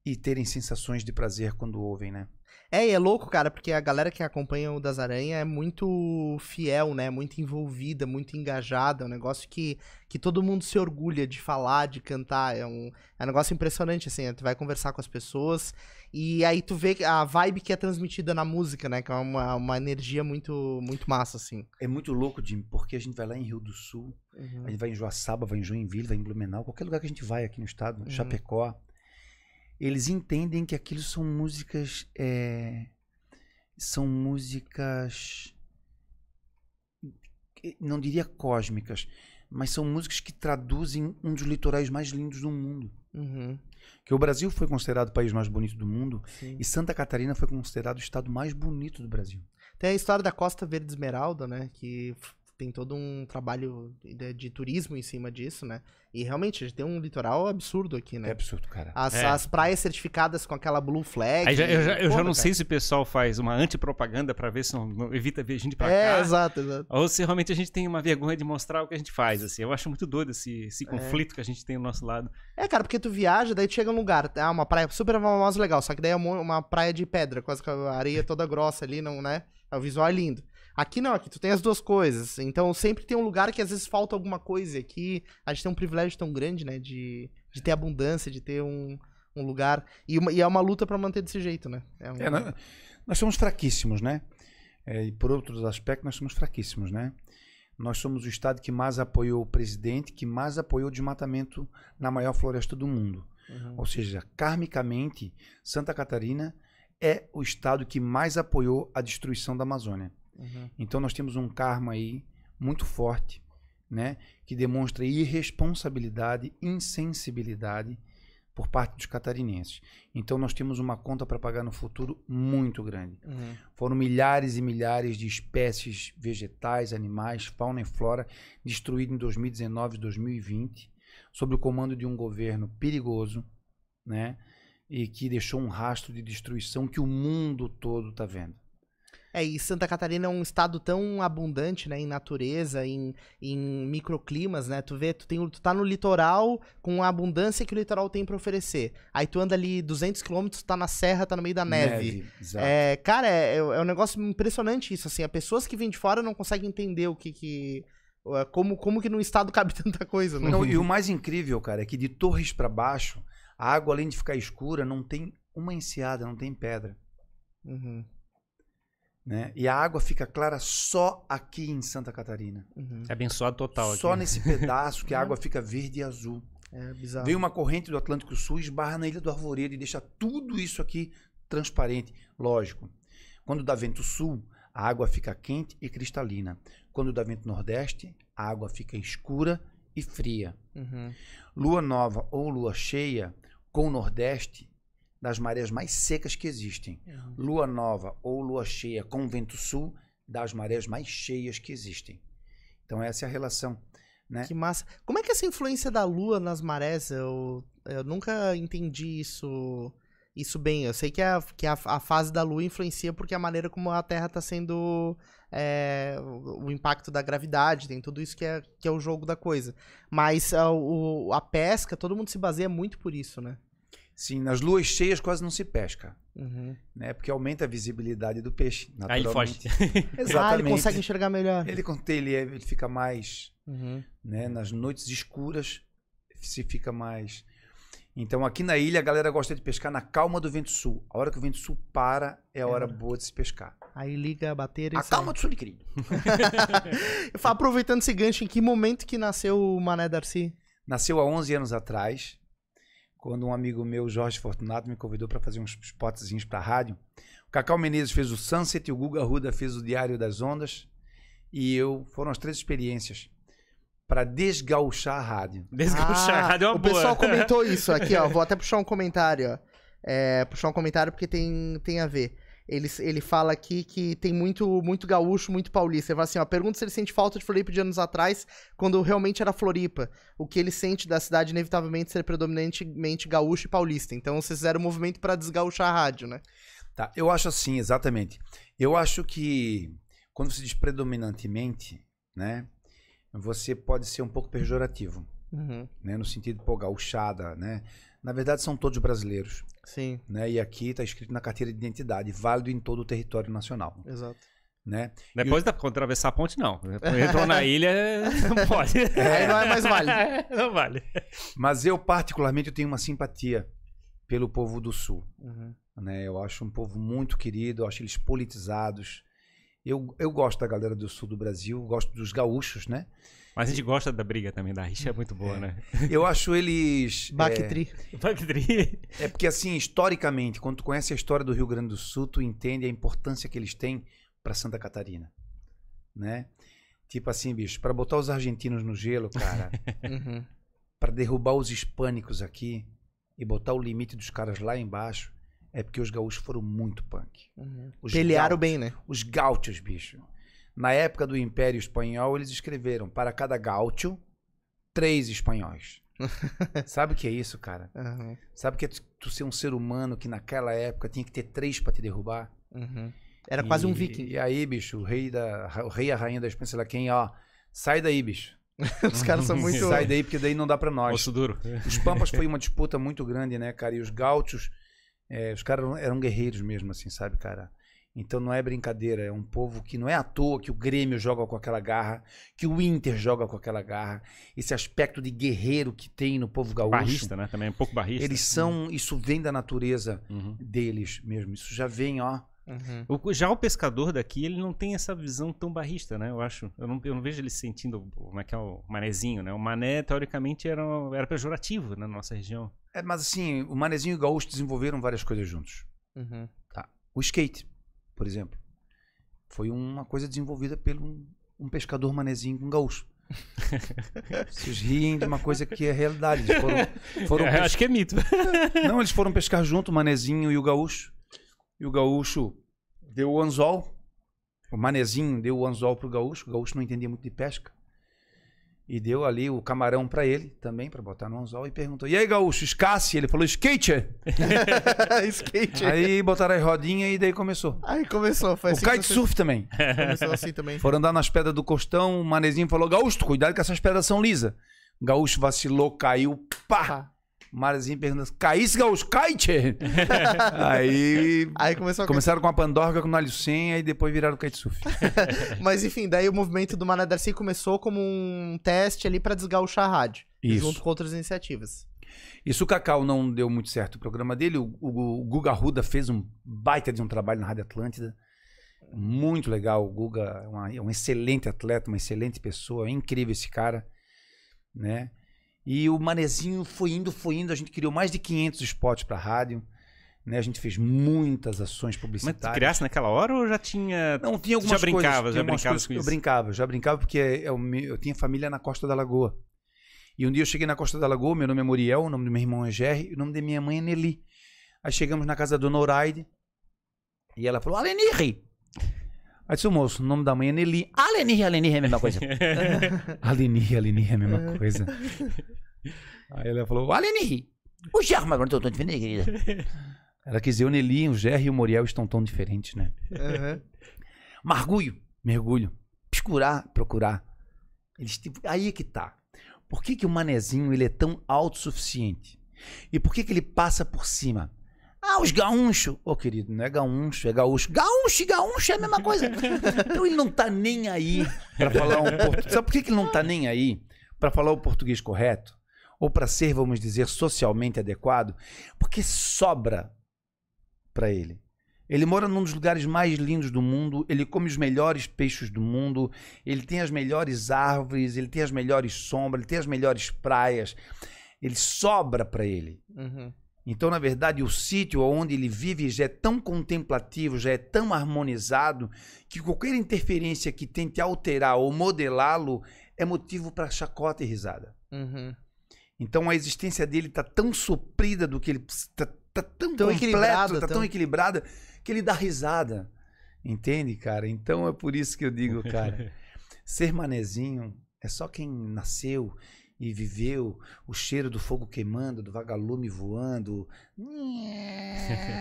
e terem sensações de prazer quando ouvem, né? É, e é louco, cara, porque a galera que acompanha o Das Aranha é muito fiel, né? Muito envolvida, muito engajada. É um negócio que, que todo mundo se orgulha de falar, de cantar. É um, é um negócio impressionante, assim. Né? Tu vai conversar com as pessoas e aí tu vê a vibe que é transmitida na música, né? Que é uma, uma energia muito, muito massa, assim. É muito louco, Jim, porque a gente vai lá em Rio do Sul, uhum. a gente vai em Joaçaba, vai em Joinville, vai em Blumenau, qualquer lugar que a gente vai aqui no estado, uhum. Chapecó eles entendem que aquilo são músicas. É, são músicas. Não diria cósmicas, mas são músicas que traduzem um dos litorais mais lindos do mundo. Uhum. Que o Brasil foi considerado o país mais bonito do mundo Sim. e Santa Catarina foi considerado o estado mais bonito do Brasil. Tem a história da Costa Verde Esmeralda, né? Que tem todo um trabalho de, né, de, turismo em cima disso, né? E realmente, a gente tem um litoral absurdo aqui, né? É absurdo, cara. As, é. as praias certificadas com aquela blue flag. Aí já, eu já, eu já não cara. sei se o pessoal faz uma antipropaganda para ver se não, não evita ver gente pra é, cá. É, exato, exato. Ou se realmente a gente tem uma vergonha de mostrar o que a gente faz, assim. Eu acho muito doido esse, esse é. conflito que a gente tem do nosso lado. É, cara, porque tu viaja, daí tu chega num lugar, ah, uma praia super famosa, legal, só que daí é uma, uma praia de pedra, quase com a areia toda grossa ali, não, né? É, o visual é lindo. Aqui não, aqui tu tem as duas coisas. Então sempre tem um lugar que às vezes falta alguma coisa. Aqui a gente tem um privilégio tão grande, né? De, de ter abundância, de ter um, um lugar. E, uma, e é uma luta para manter desse jeito, né? É um... é, nós, nós, somos fraquíssimos, né? É, e por outros aspectos, nós somos fraquíssimos, né? Nós somos o estado que mais apoiou o presidente, que mais apoiou o desmatamento na maior floresta do mundo. Uhum. Ou seja, karmicamente, Santa Catarina é o estado que mais apoiou a destruição da Amazônia. Uhum. Então nós temos um karma aí muito forte, né? Que demonstra irresponsabilidade, insensibilidade por parte dos catarinenses. Então nós temos uma conta para pagar no futuro muito grande. Uhum. Foram milhares e milhares de espécies vegetais, animais, fauna e flora destruídas em 2019 e 2020, sob o comando de um governo perigoso, né? E que deixou um rastro de destruição que o mundo todo está vendo. É, e Santa Catarina é um estado tão abundante, né, em natureza, em, em microclimas, né? Tu vê, tu, tem, tu tá no litoral com a abundância que o litoral tem para oferecer. Aí tu anda ali 200 quilômetros, tá na serra, tá no meio da neve. neve é, cara, é, é, é um negócio impressionante isso, assim. As pessoas que vêm de fora não conseguem entender o que... que é, como, como que num estado cabe tanta coisa, né? Não, e o mais incrível, cara, é que de torres para baixo, a água, além de ficar escura, não tem uma enseada, não tem pedra. Uhum. Né? E a água fica clara só aqui em Santa Catarina. Uhum. É abençoado total. Só nesse pedaço que a é. água fica verde e azul. É bizarro. Vem uma corrente do Atlântico Sul, esbarra na Ilha do Arvoredo e deixa tudo isso aqui transparente. Lógico. Quando dá vento sul, a água fica quente e cristalina. Quando dá vento nordeste, a água fica escura e fria. Uhum. Lua nova ou lua cheia com o nordeste das marés mais secas que existem. Uhum. Lua nova ou lua cheia com vento sul, das marés mais cheias que existem. Então essa é a relação. Né? Que massa. Como é que é essa influência da lua nas marés? Eu, eu nunca entendi isso isso bem. Eu sei que, a, que a, a fase da lua influencia porque a maneira como a Terra está sendo. É, o, o impacto da gravidade, tem tudo isso que é, que é o jogo da coisa. Mas a, ah, o, a pesca, todo mundo se baseia muito por isso, né? Sim, nas luas cheias quase não se pesca. Uhum. Né? Porque aumenta a visibilidade do peixe. Aí ele foge. Exatamente. Ah, ele consegue enxergar melhor. Ele, ele, é, ele fica mais. Uhum. Né? Nas noites escuras se fica mais. Então aqui na ilha a galera gosta de pescar na calma do vento sul. A hora que o vento sul para é a hora é. boa de se pescar. Aí liga a bateria. A calma do sul, querido. Aproveitando esse gancho, em que momento que nasceu o Mané Darcy? Nasceu há 11 anos atrás quando um amigo meu, Jorge Fortunato, me convidou para fazer uns spotzinhos para rádio. O Cacau Menezes fez o Sunset, o Guga Ruda fez o Diário das Ondas e eu foram as três experiências para desgauchar a rádio. Desgauchar ah, a rádio é uma o boa. O pessoal comentou isso aqui, ó. Vou até puxar um comentário, ó. É, puxar um comentário porque tem, tem a ver. Ele, ele fala aqui que tem muito muito gaúcho, muito paulista. Ele fala assim, ó, pergunta se ele sente falta de Floripa de anos atrás, quando realmente era Floripa. O que ele sente da cidade, inevitavelmente, ser predominantemente gaúcho e paulista. Então, vocês fizeram um movimento para desgaúchar a rádio, né? Tá, eu acho assim, exatamente. Eu acho que quando se diz predominantemente, né, você pode ser um pouco pejorativo. Uhum. Né, no sentido, pô, gauchada, né? Na verdade, são todos brasileiros. Sim. Né? E aqui está escrito na carteira de identidade, válido em todo o território nacional. Exato. Né? Depois é o... atravessar a ponte, não. Então, Entrou na ilha, não pode. É. Aí não é mais válido. É, não vale. Mas eu, particularmente, eu tenho uma simpatia pelo povo do Sul. Uhum. Né? Eu acho um povo muito querido, eu acho eles politizados. Eu, eu gosto da galera do sul do Brasil, gosto dos gaúchos, né? Mas a gente gosta da briga também, da rixa é muito boa, é. né? Eu acho eles. É, Bactri. É... Bactri. É porque, assim, historicamente, quando tu conhece a história do Rio Grande do Sul, tu entende a importância que eles têm para Santa Catarina. Né? Tipo assim, bicho, para botar os argentinos no gelo, cara, uhum. para derrubar os hispânicos aqui e botar o limite dos caras lá embaixo, é porque os gaúchos foram muito punk. Uhum. Os Pelearam bem, né? Os gaúchos, bicho. Na época do Império Espanhol, eles escreveram para cada gaúcho, três espanhóis. Sabe o que é isso, cara? Uhum. Sabe o que é tu, tu, ser um ser humano que naquela época tinha que ter três para te derrubar? Uhum. Era e, quase um viking. E aí, bicho, o rei, da, o rei e a rainha da Espanha, sei lá quem, ó, sai daí, bicho. os caras são muito. Sai daí, porque daí não dá para nós. Osso duro. Os Pampas foi uma disputa muito grande, né, cara? E os gaúchos é, os caras eram guerreiros mesmo, assim, sabe, cara? Então não é brincadeira, é um povo que não é à toa que o Grêmio joga com aquela garra, que o Inter joga com aquela garra, esse aspecto de guerreiro que tem no povo gaúcho. Barrista, né? Também é um pouco barrista. Eles são, isso vem da natureza uhum. deles mesmo. Isso já vem, ó, Uhum. já o pescador daqui, ele não tem essa visão tão barrista, né? Eu acho. Eu não, eu não vejo ele sentindo como é que é o manezinho, né? O mané, teoricamente, era, era pejorativo né, na nossa região. É, mas assim, o Manezinho e o Gaúcho desenvolveram várias coisas juntos. Uhum. Tá. O skate, por exemplo, foi uma coisa desenvolvida pelo um, um pescador Manezinho com um gaúcho. Vocês riem de uma coisa que é realidade. Eles foram, foram é, pes... Acho que é mito. Não, eles foram pescar junto, o Manezinho e o Gaúcho. E o Gaúcho deu o anzol. O Manezinho deu o anzol pro Gaúcho. O Gaúcho não entendia muito de pesca e deu ali o camarão para ele também, para botar no anzol, e perguntou: E aí, gaúcho, escasse? Ele falou: Skate! skate! Aí botaram as rodinhas e daí começou. Aí começou, foi O assim kitesurf você... também. Começou assim também. Foram andar nas pedras do costão, o manezinho falou: Gaúcho, cuidado que essas pedras são lisas. Gaúcho vacilou, caiu, pá! pá. Marzinho perguntando, caís os kite? aí aí começou a... começaram com a pandorga, com o Nalucem, aí depois viraram o kitesurf. Mas enfim, daí o movimento do Mané Darcy começou como um teste ali para desgauchar a rádio, Isso. junto com outras iniciativas. Isso o Cacau não deu muito certo o programa dele. O, o, o Guga Ruda fez um baita de um trabalho na Rádio Atlântida. Muito legal. O Guga é, uma, é um excelente atleta, uma excelente pessoa. É incrível esse cara, né? E o manezinho foi indo, foi indo. A gente criou mais de 500 spots para rádio. Né? A gente fez muitas ações publicitárias. Mas criasse naquela hora ou já tinha. Não, tinha algumas já brincava, Já brincava com isso? Eu brincava, já brincava porque é, é eu, eu tinha família na Costa da Lagoa. E um dia eu cheguei na Costa da Lagoa, meu nome é Muriel, o nome do meu irmão é Jerry, o nome da minha mãe é Nelly. Aí chegamos na casa do Noraide e ela falou: Alenir! Aí disse o moço, o nome da mãe é Nelly. Alenir, Alenir é a mesma coisa. Alenir, Alenir é a mesma coisa. Aí ela falou, Alenir, o Gerro, mas eu tô diferente, querida. Ela quis dizer, o Nelly, o Gerro e o Moriel estão tão diferentes, né? Uhum. Margulho, mergulho. Piscurar, procurar. Eles, tipo, aí é que tá. Por que, que o manezinho ele é tão autossuficiente? E por que, que ele passa por cima? Ah, os gaúchos. Ô, oh, querido, não é gaúcho, é gaúcho. Gaúcho e gaúcho é a mesma coisa. então ele não tá nem aí para falar um português. Sabe por que ele não tá nem aí para falar o português correto? Ou para ser, vamos dizer, socialmente adequado? Porque sobra para ele. Ele mora num dos lugares mais lindos do mundo, ele come os melhores peixes do mundo, ele tem as melhores árvores, ele tem as melhores sombras, ele tem as melhores praias. Ele sobra para ele. Uhum. Então, na verdade, o sítio onde ele vive já é tão contemplativo, já é tão harmonizado, que qualquer interferência que tente alterar ou modelá-lo é motivo para chacota e risada. Uhum. Então, a existência dele está tão suprida do que ele. Está tá tão, tão está tão... tão equilibrada, que ele dá risada. Entende, cara? Então, é por isso que eu digo, cara, ser manezinho é só quem nasceu e viveu o cheiro do fogo queimando, do vagalume voando,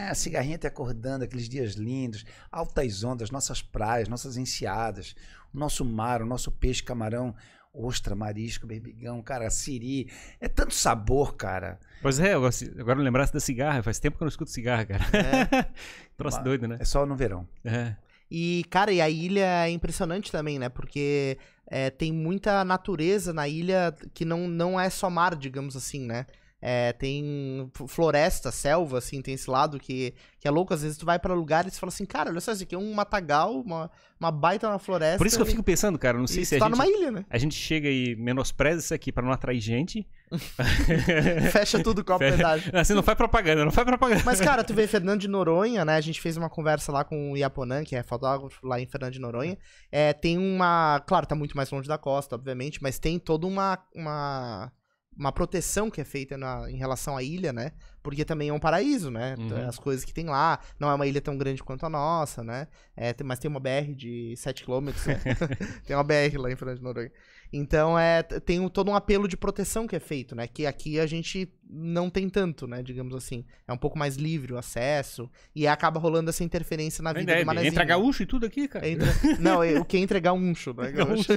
a cigarrinha até acordando, aqueles dias lindos, altas ondas, nossas praias, nossas enseadas, o nosso mar, o nosso peixe, camarão, ostra, marisco, berbigão, cara, siri. É tanto sabor, cara. Pois é, agora lembrar lembrasse da cigarra. Faz tempo que eu não escuto cigarra, cara. É. Troço Mas, doido, né? É só no verão. É. E, cara, e a ilha é impressionante também, né? Porque é, tem muita natureza na ilha que não, não é só mar, digamos assim, né? É, tem floresta, selva, assim, tem esse lado que, que é louco. Às vezes tu vai para lugares e fala assim, cara, olha só, isso aqui é um matagal, uma, uma baita na floresta. Por isso que eu fico pensando, cara, não sei se a tá numa ilha, né? A gente chega e menospreza isso aqui para não atrair gente. Fecha tudo com a verdade. Assim, não faz propaganda, não faz propaganda. Mas, cara, tu vê Fernando de Noronha, né? A gente fez uma conversa lá com o Iaponan, que é fotógrafo lá em Fernando de Noronha. É, tem uma... Claro, tá muito mais longe da costa, obviamente, mas tem toda uma... uma uma proteção que é feita na, em relação à ilha, né? Porque também é um paraíso, né? Uhum. As coisas que tem lá. Não é uma ilha tão grande quanto a nossa, né? É, tem, mas tem uma BR de 7 km. Né? tem uma BR lá em Fernando de Noronha. Então é, tem um, todo um apelo de proteção que é feito, né? Que aqui a gente não tem tanto, né? Digamos assim. É um pouco mais livre o acesso. E acaba rolando essa interferência na vida é, do manezinho. Entra gaúcho e tudo aqui, cara. Entra, não, é, o que entra é gaúcho, né? Gaúcho.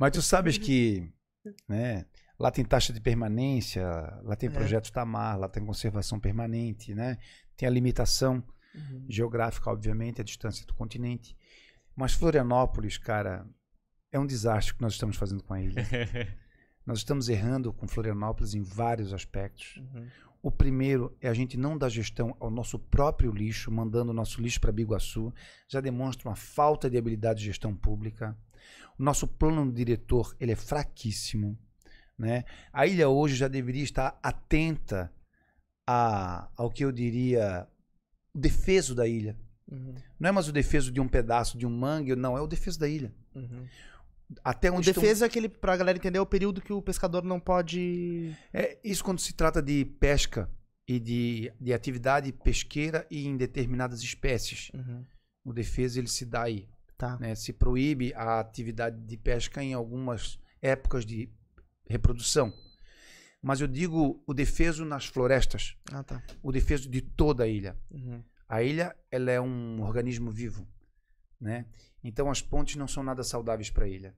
mas tu sabes que, né? Lá tem taxa de permanência, lá tem é. projeto Tamar, lá tem conservação permanente, né? Tem a limitação uhum. geográfica, obviamente, a distância do continente. Mas Florianópolis, cara, é um desastre que nós estamos fazendo com a ilha. nós estamos errando com Florianópolis em vários aspectos. Uhum. O primeiro é a gente não dar gestão ao nosso próprio lixo, mandando o nosso lixo para Biguaçu, já demonstra uma falta de habilidade de gestão pública. O nosso plano diretor ele é fraquíssimo. Né? A ilha hoje já deveria estar atenta a, ao que eu diria o defeso da ilha. Uhum. Não é mais o defeso de um pedaço de um mangue, não, é o defeso da ilha. Uhum. Até onde o defeso estão... é aquele, para a galera entender, é o período que o pescador não pode. É isso quando se trata de pesca e de, de atividade pesqueira e em determinadas espécies. Uhum. O defeso ele se dá aí. Tá. Né? Se proíbe a atividade de pesca em algumas épocas de reprodução. Mas eu digo o defeso nas florestas. Ah, tá. O defeso de toda a ilha. Uhum. A ilha ela é um organismo vivo, né? Então as pontes não são nada saudáveis para a ilha.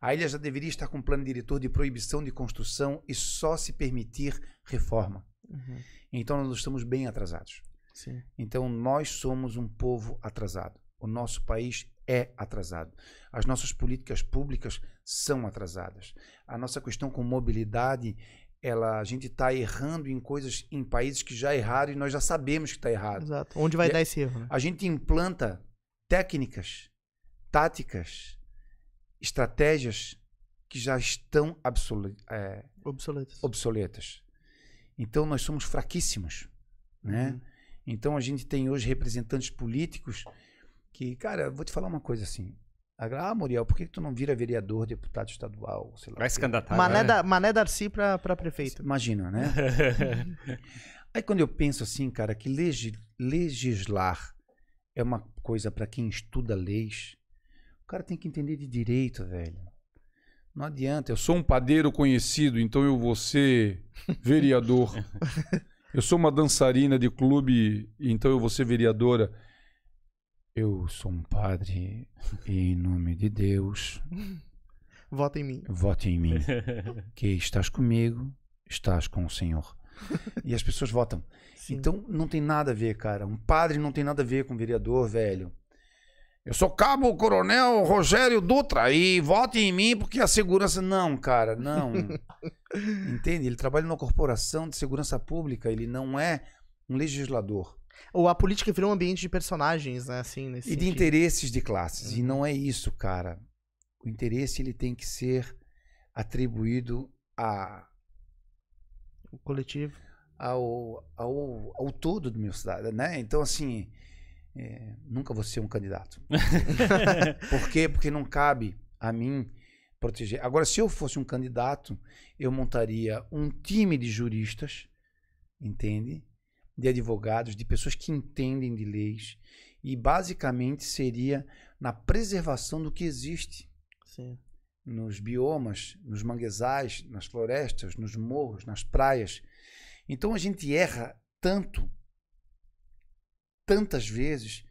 A ilha já deveria estar com um plano diretor de proibição de construção e só se permitir reforma. Uhum. Então nós estamos bem atrasados. Sim. Então nós somos um povo atrasado. O nosso país é atrasado. As nossas políticas públicas são atrasadas. A nossa questão com mobilidade, ela, a gente está errando em coisas em países que já erraram e nós já sabemos que está errado. Exato. Onde vai e é dar esse erro? Né? A gente implanta técnicas, táticas, estratégias que já estão é, obsoletas. obsoletas. Então nós somos fraquíssimos, né? Uhum. Então a gente tem hoje representantes políticos que, cara, vou te falar uma coisa assim. Ah, Muriel, por que tu não vira vereador, deputado estadual, sei lá. Vai se candidatar. Mané, né? da, Mané Darcy pra, pra prefeito. Imagina, né? Aí quando eu penso assim, cara, que legis, legislar é uma coisa para quem estuda leis, o cara tem que entender de direito, velho. Não adianta. Eu sou um padeiro conhecido, então eu vou ser vereador. eu sou uma dançarina de clube, então eu vou ser vereadora. Eu sou um padre e em nome de Deus. Vota em mim. Vote em mim. que estás comigo, estás com o Senhor. E as pessoas votam. Sim. Então não tem nada a ver, cara. Um padre não tem nada a ver com um vereador, velho. Eu sou cabo coronel Rogério Dutra e vote em mim porque a segurança. Não, cara, não. Entende? Ele trabalha numa corporação de segurança pública, ele não é um legislador. Ou a política virou um ambiente de personagens, né? Assim, e sentido. de interesses de classes. Uhum. E não é isso, cara. O interesse ele tem que ser atribuído a o coletivo ao, ao, ao todo do meu cidade, né? Então assim, é, nunca vou ser um candidato. Por quê? Porque não cabe a mim proteger. Agora, se eu fosse um candidato, eu montaria um time de juristas, entende? de advogados, de pessoas que entendem de leis, e basicamente seria na preservação do que existe. Sim. Nos biomas, nos manguezais, nas florestas, nos morros, nas praias. Então a gente erra tanto, tantas vezes,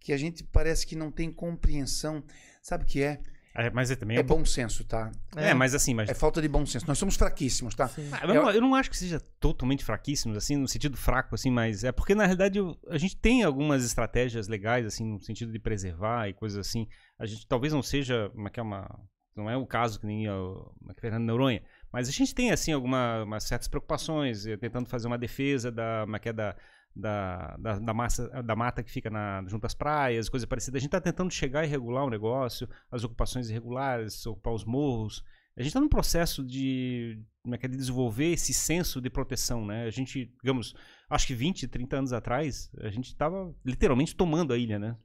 que a gente parece que não tem compreensão. Sabe o que é? É, mas é também é, um... bom senso, tá? É, é, mas assim, mas... é falta de bom senso. Nós somos fraquíssimos, tá? Ah, eu, não, eu, não, acho que seja totalmente fraquíssimos, assim, no sentido fraco, assim, mas é porque na realidade eu, a gente tem algumas estratégias legais, assim, no sentido de preservar e coisas assim. A gente talvez não seja, como é que é uma, não é o caso que nem é o é é, Fernando Noronha, mas a gente tem assim algumas certas preocupações, eh, tentando fazer uma defesa da, uma, que é da da, da, da, massa, da mata que fica na, junto às praias, coisa parecida. A gente está tentando chegar e regular o negócio, as ocupações irregulares, ocupar os morros. A gente está num processo de, é é, de desenvolver esse senso de proteção. Né? A gente, digamos, acho que 20, 30 anos atrás, a gente estava literalmente tomando a ilha. Né?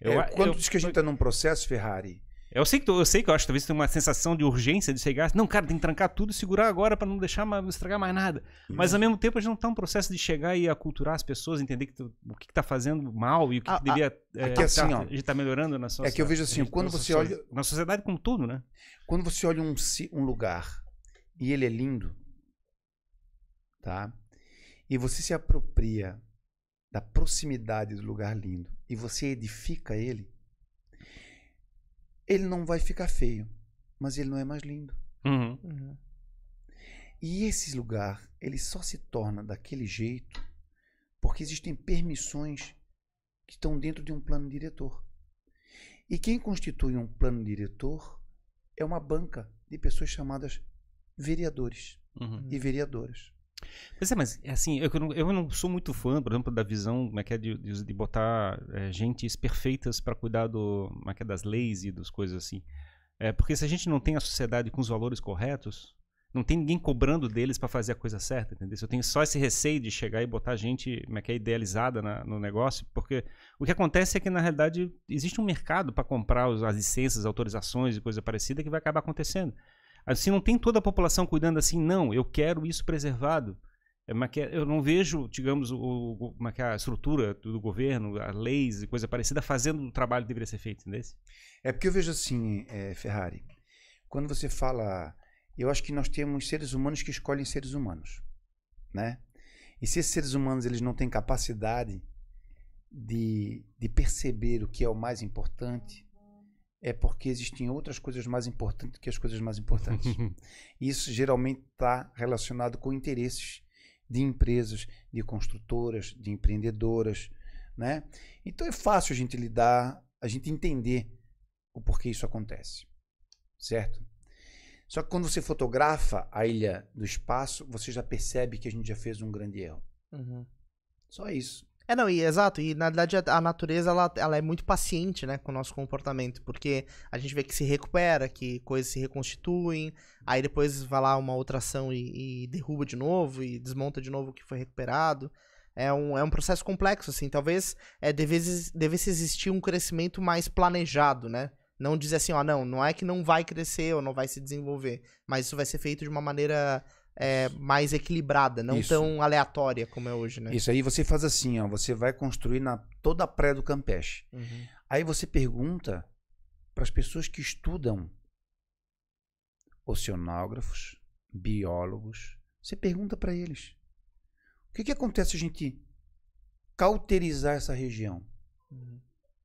Eu, é, quando eu, diz que a gente está num processo, Ferrari, eu sei que, tu, eu, sei que eu acho que talvez tenha uma sensação de urgência de chegar. Não, cara, tem que trancar tudo e segurar agora para não deixar mais, não estragar mais nada. Hum. Mas ao mesmo tempo a gente não tá um processo de chegar e aculturar as pessoas, entender que tu, o que, que tá fazendo mal e o que, ah, que É, é que assim, tá, ó, a gente tá melhorando na sociedade. É que eu vejo assim, quando você olha. Na sociedade como tudo, né? Quando você olha um, um lugar e ele é lindo, tá? E você se apropria da proximidade do lugar lindo e você edifica ele, ele não vai ficar feio, mas ele não é mais lindo. Uhum. Uhum. E esse lugar, ele só se torna daquele jeito porque existem permissões que estão dentro de um plano diretor. E quem constitui um plano diretor é uma banca de pessoas chamadas vereadores uhum. e uhum. vereadoras é, mas assim, eu não, eu não sou muito fã, por exemplo, da visão como é que é, de, de botar é, gentes perfeitas para cuidar do, como é que é, das leis e das coisas assim. É, porque se a gente não tem a sociedade com os valores corretos, não tem ninguém cobrando deles para fazer a coisa certa, entendeu? Eu tenho só esse receio de chegar e botar gente como é que é, idealizada na, no negócio, porque o que acontece é que, na realidade, existe um mercado para comprar as licenças, autorizações e coisa parecida que vai acabar acontecendo. Assim, não tem toda a população cuidando assim, não, eu quero isso preservado. É eu não vejo, digamos, o, é é, a estrutura do governo, as leis e coisa parecida, fazendo o trabalho que deveria ser feito, desse É porque eu vejo assim, é, Ferrari, quando você fala, eu acho que nós temos seres humanos que escolhem seres humanos, né? E se esses seres humanos eles não têm capacidade de, de perceber o que é o mais importante, é porque existem outras coisas mais importantes que as coisas mais importantes. Isso geralmente está relacionado com interesses de empresas, de construtoras, de empreendedoras, né? Então é fácil a gente lidar, a gente entender o porquê isso acontece, certo? Só que quando você fotografa a ilha do espaço, você já percebe que a gente já fez um grande erro. Uhum. Só isso. É, não, e exato, e na verdade a, a natureza ela, ela, é muito paciente, né, com o nosso comportamento, porque a gente vê que se recupera, que coisas se reconstituem, aí depois vai lá uma outra ação e, e derruba de novo, e desmonta de novo o que foi recuperado. É um, é um processo complexo, assim, talvez é, devesse, devesse existir um crescimento mais planejado, né? Não dizer assim, ó, não, não é que não vai crescer ou não vai se desenvolver, mas isso vai ser feito de uma maneira é, mais equilibrada, não Isso. tão aleatória como é hoje, né? Isso aí você faz assim, ó, você vai construir na toda a praia do Campeche. Uhum. Aí você pergunta para as pessoas que estudam oceanógrafos, biólogos, você pergunta para eles. O que, que acontece a gente cauterizar essa região? Uhum.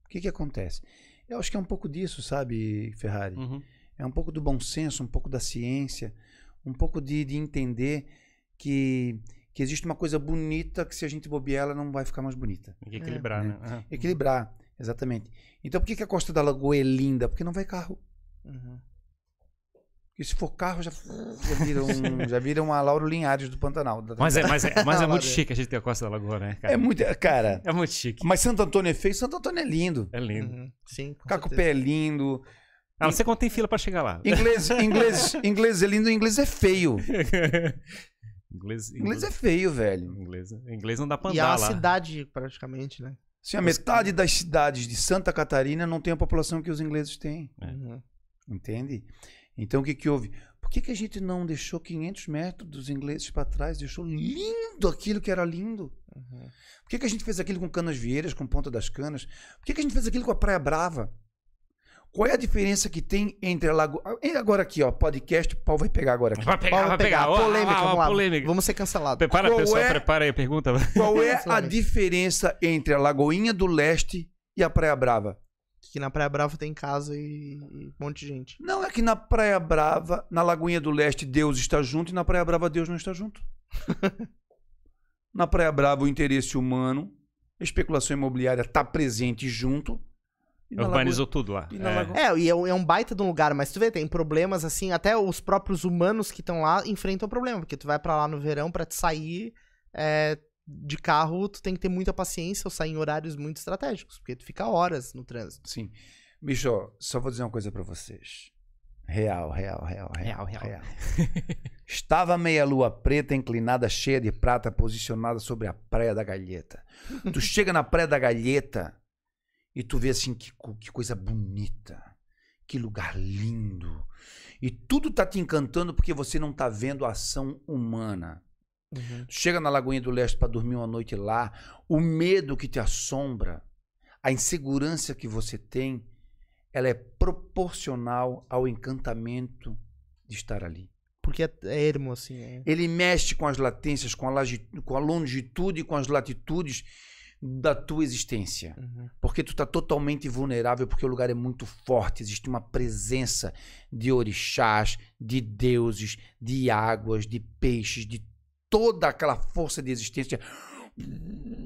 O que, que acontece? Eu acho que é um pouco disso, sabe, Ferrari? Uhum. É um pouco do bom senso, um pouco da ciência um pouco de, de entender que, que existe uma coisa bonita que se a gente bobear ela não vai ficar mais bonita. Tem que é. equilibrar, né? Né? é. né? Uhum. Equilibrar, exatamente. Então por que, que, a Costa da Lagoa é linda? Porque não vai carro. Uhum. E se for carro, já, já viram um, já vira uma Lauro Linhares do Pantanal. Mas é, mas é, mas é muito chique a gente ter a Costa da Lagoa, né, cara? É muito, cara. É muito chique. Mas Santo Antônio é feio, Santo Antônio é lindo. É lindo. Uhum. Sim. Cacupé é lindo. A não ser quando tem fila para chegar lá. Inglês, inglês, inglês é lindo, inglês é feio. inglês, inglês, inglês, é feio, velho. Inglês, é, inglês não dá pra é andar lá. E é a cidade, praticamente, né? Sim, a metade das cidades de Santa Catarina não tem a população que os ingleses têm. É. Uhum. Entende? Então, o que que houve? Por que, que a gente não deixou 500 metros dos ingleses para trás? Deixou lindo aquilo que era lindo. Uhum. Por que, que a gente fez aquilo com canas vieiras, com ponta das canas? Por que, que a gente fez aquilo com a Praia Brava? Qual é a diferença que tem entre a Lagoa. Ah, agora aqui, ó, podcast, o pau vai pegar agora. Aqui. Vai pegar, vai, pegar. pegar. polêmica, ah, vamos lá. Polêmica. Vamos ser cancelados. Prepara, qual pessoal, é... prepara aí a pergunta. Qual é a diferença entre a Lagoinha do Leste e a Praia Brava? Que na Praia Brava tem casa e, e um monte de gente. Não, é que na Praia Brava, na Lagoinha do Leste, Deus está junto e na Praia Brava, Deus não está junto. na Praia Brava, o interesse humano, a especulação imobiliária está presente junto Urbanizou tudo lá. E é. é, e é, é, um baita de um lugar, mas tu vê, tem problemas assim, até os próprios humanos que estão lá enfrentam problema, porque tu vai para lá no verão para te sair é, de carro, tu tem que ter muita paciência ou sair em horários muito estratégicos, porque tu fica horas no trânsito. Sim. Bicho, só vou dizer uma coisa para vocês. Real, real, real, real, real. real. Estava a meia-lua preta, inclinada, cheia de prata, posicionada sobre a Praia da Galheta. Tu chega na Praia da Galheta, e tu vê assim, que, que coisa bonita, que lugar lindo. E tudo tá te encantando porque você não tá vendo a ação humana. Uhum. Chega na Lagoinha do Leste para dormir uma noite lá, o medo que te assombra, a insegurança que você tem, ela é proporcional ao encantamento de estar ali. Porque é ermo, assim. É. Ele mexe com as latências, com a, com a longitude, com as latitudes da tua existência. Uhum. Porque tu tá totalmente vulnerável, porque o lugar é muito forte, existe uma presença de orixás, de deuses, de águas, de peixes, de toda aquela força de existência.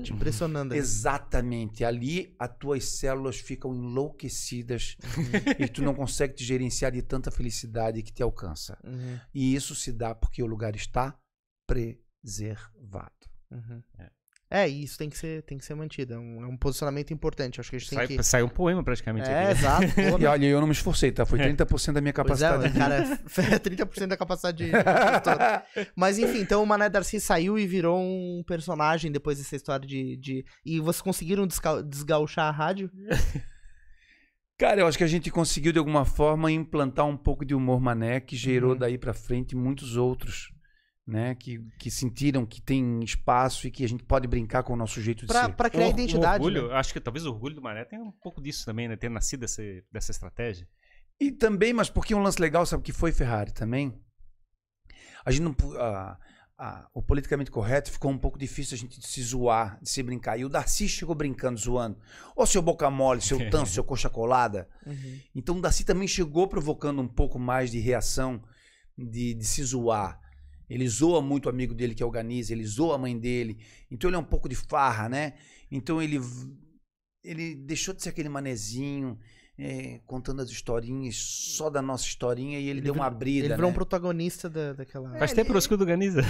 Te impressionando. Né? Exatamente. Ali as tuas células ficam enlouquecidas uhum. e tu não consegue te gerenciar de tanta felicidade que te alcança. Uhum. E isso se dá porque o lugar está preservado. Uhum. É. É, isso tem que ser, tem que ser mantido. É um, é um posicionamento importante. Acho que a gente sai, tem que. Sai um poema praticamente. É, aqui. exato. e olha, eu não me esforcei, tá? Foi 30% é. da minha é, capacidade. É, cara, 30% da capacidade de. Mas enfim, então o Mané Darcy saiu e virou um personagem depois dessa história de. de... E vocês conseguiram desgauchar a rádio? Cara, eu acho que a gente conseguiu de alguma forma implantar um pouco de humor mané que gerou uhum. daí para frente muitos outros né? Que, que sentiram que tem espaço e que a gente pode brincar com o nosso jeito de ser. Para criar identidade. o orgulho, né? Acho que talvez o orgulho do Maré tenha um pouco disso também, né? Ter nascido dessa estratégia. E também, mas porque um lance legal, sabe que foi Ferrari também? A gente não. A, a, o politicamente correto ficou um pouco difícil a gente de se zoar, de se brincar. E o Darcy chegou brincando, zoando. Ô seu boca mole, seu tanso, seu coxa colada. Uhum. Então o Darcy também chegou provocando um pouco mais de reação, de, de se zoar. Ele zoa muito o amigo dele que organiza, ele zoa a mãe dele. Então ele é um pouco de farra, né? Então ele, ele deixou de ser aquele manezinho. É, contando as historinhas, só da nossa historinha, e ele, ele deu uma brida. Ele virou né? um protagonista da, daquela. É, Faz é, tempo que o Ganiza.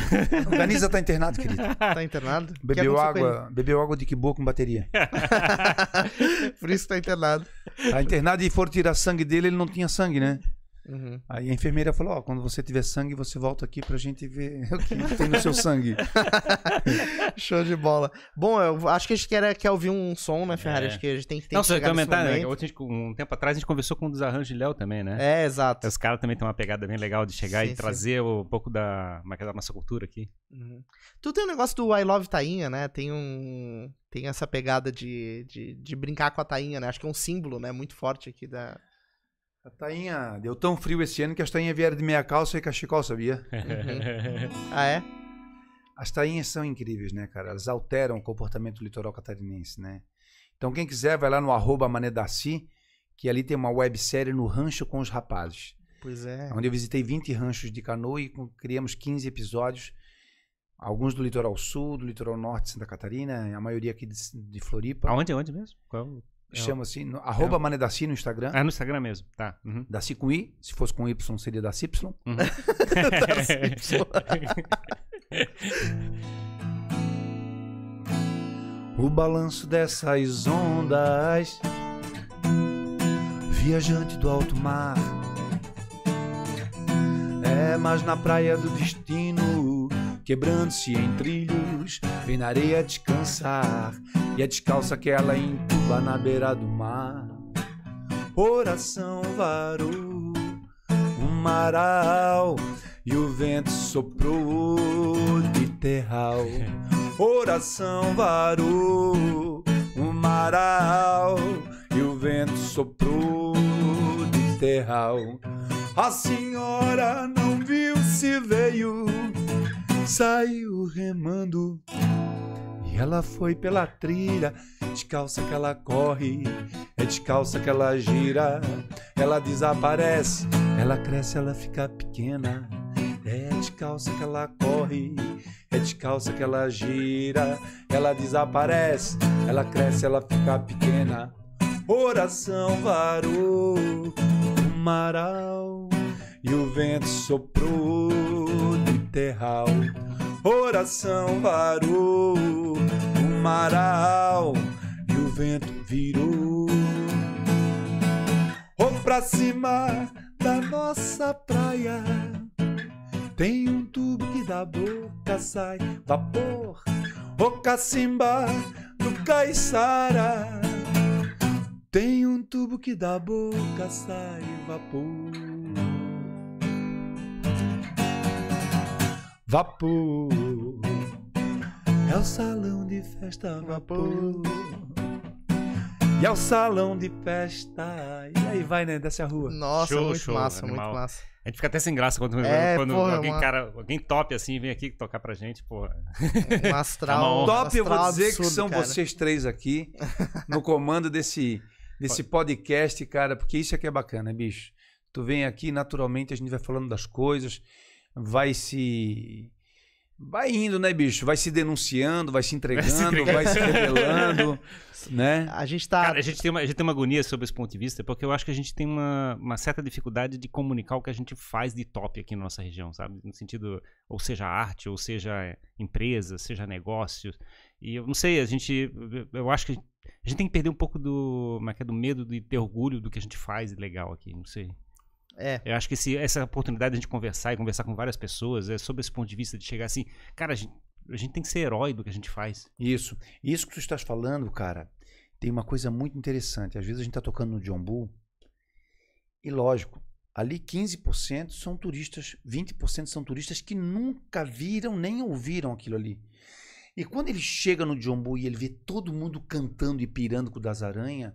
O Ganiza tá internado, querido. Tá internado? Bebeu água, bebeu água de que boa com bateria. Por isso tá internado. Tá internado e for tirar sangue dele, ele não tinha sangue, né? Uhum. Aí a enfermeira falou: Ó, oh, quando você tiver sangue, você volta aqui pra gente ver o que tem no seu sangue. Show de bola. Bom, eu acho que a gente quer, quer ouvir um som, né, Ferrari? É. Acho que a gente tem que ter Não, só comentar, né? Um tempo atrás a gente conversou com o Desarranjo de Léo também, né? É, exato. Os caras também têm uma pegada bem legal de chegar sim, e trazer sim. um pouco da, é é, da nossa cultura aqui. Uhum. Tu tem um negócio do I Love Tainha, né? Tem um. Tem essa pegada de, de, de brincar com a Tainha, né? Acho que é um símbolo, né? Muito forte aqui da. A tainha deu tão frio esse ano que as tainhas vieram de meia calça e cachecol, sabia? Uhum. ah, é? As tainhas são incríveis, né, cara? Elas alteram o comportamento litoral catarinense, né? Então, quem quiser, vai lá no arroba Manedaci, que ali tem uma websérie no Rancho com os Rapazes. Pois é. Onde eu visitei 20 ranchos de canoa e criamos 15 episódios. Alguns do litoral sul, do litoral norte de Santa Catarina, a maioria aqui de, de Floripa. Aonde, aonde mesmo? Qual? É é Chama assim, no, arroba é. no Instagram. É no Instagram mesmo, tá. Uhum. Daci com I, se fosse com Y seria Daci Y. Uhum. Daci Y. o balanço dessas ondas, viajante do alto mar, é mais na praia do destino, quebrando-se em trilhos, vem na areia descansar. E a é descalça que ela entuba na beira do mar. Oração varou o um maral e o vento soprou de terral. Oração varou o um maral e o vento soprou de terral. A senhora não viu se veio, saiu remando e ela foi pela trilha, de calça que ela corre, é de calça que ela gira, ela desaparece, ela cresce, ela fica pequena. É de calça que ela corre, é de calça que ela gira, ela desaparece, ela cresce, ela fica pequena. Oração varou o maral e o vento soprou do terral. Coração varou o maral e o vento virou. Ou pra cima da nossa praia tem um tubo que da boca sai vapor. O cacimba do caiçara tem um tubo que da boca sai vapor. vapor. É o salão de festa vapor. E é o salão de festa. E aí vai, né? Desce a rua. Nossa, show, muito show, massa, animal. muito massa. A gente fica até sem graça quando, é, quando porra, alguém, cara, alguém top assim vem aqui tocar pra gente, porra. Um é astral. é top, astral eu vou dizer absurdo, que são cara. vocês três aqui no comando desse, desse podcast, cara, porque isso aqui é, é bacana, bicho. Tu vem aqui, naturalmente, a gente vai falando das coisas vai se. Vai indo, né, bicho? Vai se denunciando, vai se entregando, vai se, entregando. Vai se revelando, né? A gente tá. Cara, a, gente tem uma, a gente tem uma agonia sobre esse ponto de vista, porque eu acho que a gente tem uma, uma certa dificuldade de comunicar o que a gente faz de top aqui na nossa região, sabe? No sentido, ou seja arte, ou seja empresa, seja negócio. E eu não sei, a gente. Eu acho que a gente, a gente tem que perder um pouco do, é, é do medo de ter orgulho do que a gente faz de legal aqui, não sei. É. Eu acho que esse, essa oportunidade de a gente conversar e conversar com várias pessoas é sobre esse ponto de vista de chegar assim, cara, a gente, a gente tem que ser herói do que a gente faz. Isso. Isso que tu estás falando, cara, tem uma coisa muito interessante. Às vezes a gente está tocando no John Bull e, lógico, ali 15% são turistas, 20% são turistas que nunca viram nem ouviram aquilo ali. E quando ele chega no Bull e ele vê todo mundo cantando e pirando com o das aranha,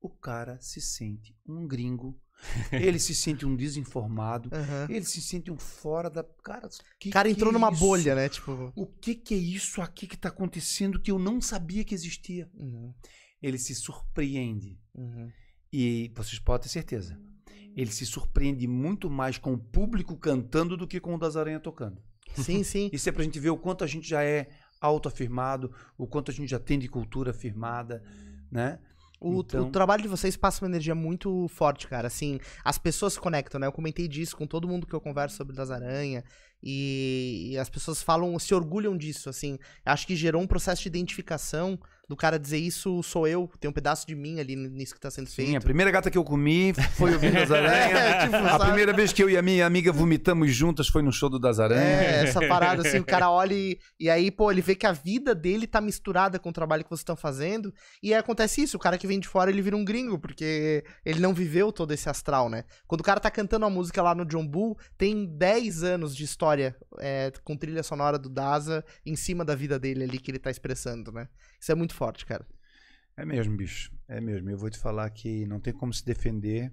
o cara se sente um gringo ele se sente um desinformado, uhum. ele se sente um fora da. Cara, cara que entrou é numa isso? bolha, né? Tipo. O que, que é isso aqui que tá acontecendo que eu não sabia que existia? Uhum. Ele se surpreende. Uhum. E vocês podem ter certeza. Ele se surpreende muito mais com o público cantando do que com o das aranhas tocando. Sim, sim. Isso é pra gente ver o quanto a gente já é autoafirmado, o quanto a gente já tem de cultura afirmada, né? O, então... o, trabalho de vocês passa uma energia muito forte, cara. Assim, as pessoas se conectam, né? Eu comentei disso com todo mundo que eu converso sobre Das Aranha. E, e as pessoas falam, se orgulham disso, assim. Acho que gerou um processo de identificação do cara dizer isso sou eu, tem um pedaço de mim ali nisso que tá sendo feito. Sim, a primeira gata que eu comi foi o as é, aranhas. É, tipo, a primeira vez que eu e a minha amiga vomitamos juntas foi no show do Das é, Aranhas. É, essa parada, assim, o cara olha e, e aí, pô, ele vê que a vida dele tá misturada com o trabalho que vocês estão fazendo. E aí acontece isso, o cara que vem de fora, ele vira um gringo, porque ele não viveu todo esse astral, né? Quando o cara tá cantando a música lá no John Bull, tem 10 anos de história é, com trilha sonora do Daza em cima da vida dele ali que ele tá expressando, né? Isso é muito forte, cara. É mesmo, bicho. É mesmo. Eu vou te falar que não tem como se defender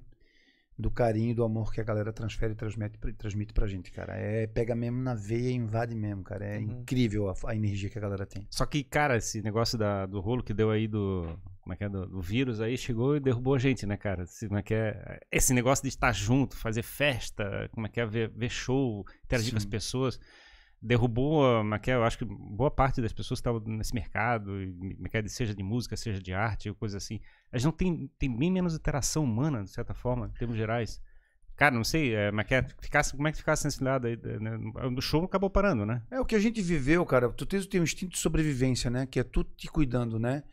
do carinho e do amor que a galera transfere e transmite, transmite pra gente, cara. É, pega mesmo na veia e invade mesmo, cara. É uhum. incrível a, a, energia que a galera tem. Só que, cara, esse negócio da, do rolo que deu aí do. Como é que é? Do, do vírus aí chegou e derrubou a gente, né, cara? Esse, como é que é? Esse negócio de estar junto, fazer festa, como é que é? Ver, ver show, interagir Sim. com as pessoas derrubou, é é? eu acho que boa parte das pessoas que estavam nesse mercado, é seja de música, seja de arte, coisa assim, gente não tem tem bem menos interação humana, de certa forma, em termos gerais. Cara, não sei, é, ficasse, como é que ficasse nesse lado aí? Né? O show acabou parando, né? É o que a gente viveu, cara. Tu tens tem um instinto de sobrevivência, né? Que é tu te cuidando, né?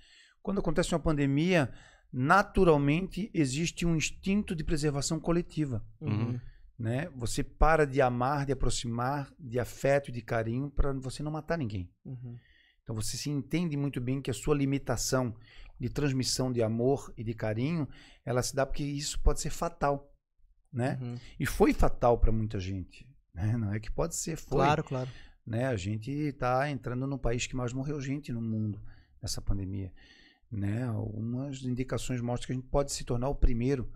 Quando acontece uma pandemia, naturalmente existe um instinto de preservação coletiva. uhum né? Você para de amar, de aproximar, de afeto e de carinho para você não matar ninguém. Uhum. Então você se entende muito bem que a sua limitação de transmissão de amor e de carinho, ela se dá porque isso pode ser fatal, né? Uhum. E foi fatal para muita gente, né? Não é que pode ser, foi. Claro, claro. Né? A gente está entrando no país que mais morreu gente no mundo nessa pandemia, né? Algumas indicações mostram que a gente pode se tornar o primeiro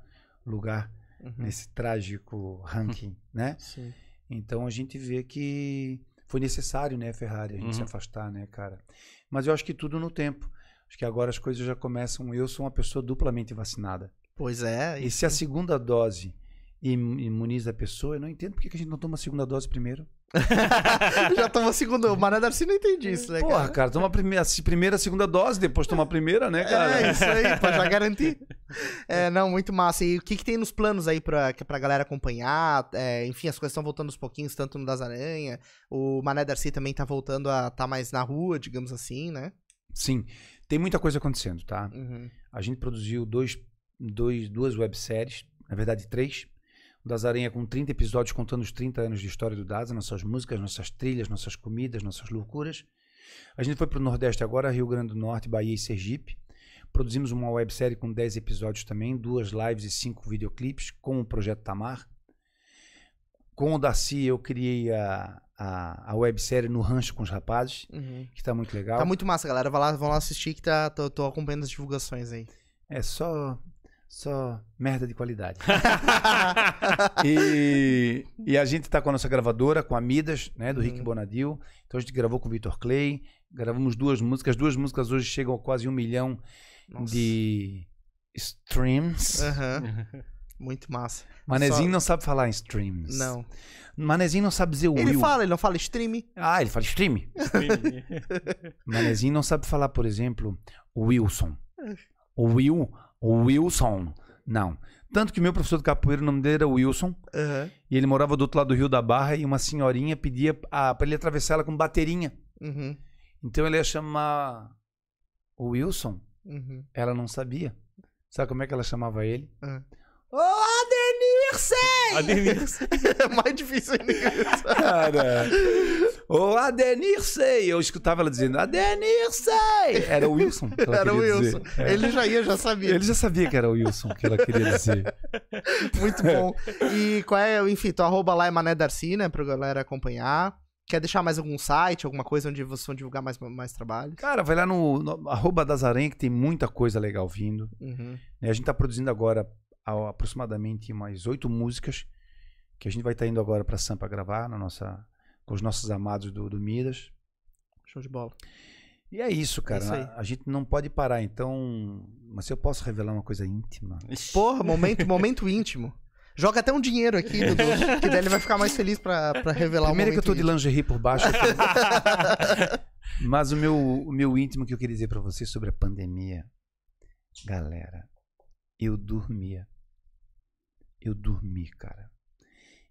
lugar uhum. nesse trágico ranking, né? Sim. Então a gente vê que foi necessário, né, Ferrari, a gente uhum. se afastar, né, cara? Mas eu acho que tudo no tempo. Acho que agora as coisas já começam. Eu sou uma pessoa duplamente vacinada. Pois é. E isso. se a segunda dose imuniza a pessoa. Eu não entendo porque que a gente não toma a segunda dose primeiro. já toma a segunda. O Mané Darcy não entende isso, né? Porra, cara, cara toma a primeira, primeira, segunda dose, depois toma a primeira, né, é, cara? É, isso aí, pra já garantir. É, não, muito massa. E o que, que tem nos planos aí pra, é pra galera acompanhar? É, enfim, as coisas estão voltando aos pouquinhos, tanto no Das Aranha. O Mané Darcy também tá voltando a estar tá mais na rua, digamos assim, né? Sim, tem muita coisa acontecendo, tá? Uhum. A gente produziu dois, dois, duas webséries, na verdade, três. O Das Aranha com 30 episódios contando os 30 anos de história do Daza, nossas músicas, nossas trilhas, nossas comidas, nossas loucuras. A gente foi para o Nordeste agora, Rio Grande do Norte, Bahia e Sergipe. Produzimos uma websérie com 10 episódios também, duas lives e cinco videoclipes com o Projeto Tamar. Com o Daci eu criei a, a, a websérie No Rancho com os Rapazes, uhum. que está muito legal. está muito massa, galera. vão lá, vão lá assistir que tá, tô, tô acompanhando as divulgações aí. É só só merda de qualidade. e, e, a gente tá com a nossa gravadora, com a Midas, né, do uhum. Rick Bonadil. Então a gente gravou com o Victor Clay, gravamos duas músicas. As duas músicas hoje chegam a quase um milhão nossa. de streams. Uhum. Muito massa. Manezinho Só... não sabe falar em streams. Não. Manezinho não sabe dizer o Ele will. fala, ele não fala stream. Ah, ele fala stream. Manezinho não sabe falar, por exemplo, Wilson. O Will Wilson. Não. Tanto que meu professor de capoeira, o nome dele era Wilson. Uhum. E ele morava do outro lado do Rio da Barra e uma senhorinha pedia para ele atravessar ela com baterinha. Uhum. Então ele ia chamar o Wilson. Uhum. Ela não sabia. Sabe como é que ela chamava ele? Ah. Ô, oh, Adenircei! é mais difícil ainda. Cara. Ô, oh, Adenircei! Eu escutava ela dizendo, Adenircei! Era o Wilson. Que ela era o Wilson. Dizer. É. Ele já ia, já sabia. Ele já sabia que era o Wilson que ela queria dizer. Muito é. bom. E qual é, enfim, tu arroba lá é Mané Darcy, né? Pra galera acompanhar. Quer deixar mais algum site, alguma coisa onde vocês vão divulgar mais, mais trabalho? Cara, vai lá no, no arroba das que tem muita coisa legal vindo. Uhum. Né, a gente tá produzindo agora aproximadamente mais oito músicas que a gente vai estar tá indo agora para Sampa gravar na nossa, com os nossos amados do, do Midas. Show de bola. E é isso, cara. É isso né? a, gente não pode parar, então. Mas eu posso revelar uma coisa íntima. Porra, momento, momento íntimo. Joga até um dinheiro aqui, Dudu, que daí ele vai ficar mais feliz pra, pra revelar Primeiro um que eu tô íntimo. de lingerie por baixo. Mas o meu, o meu íntimo que eu queria dizer para vocês sobre a pandemia. Galera, eu dormia eu dormi, cara.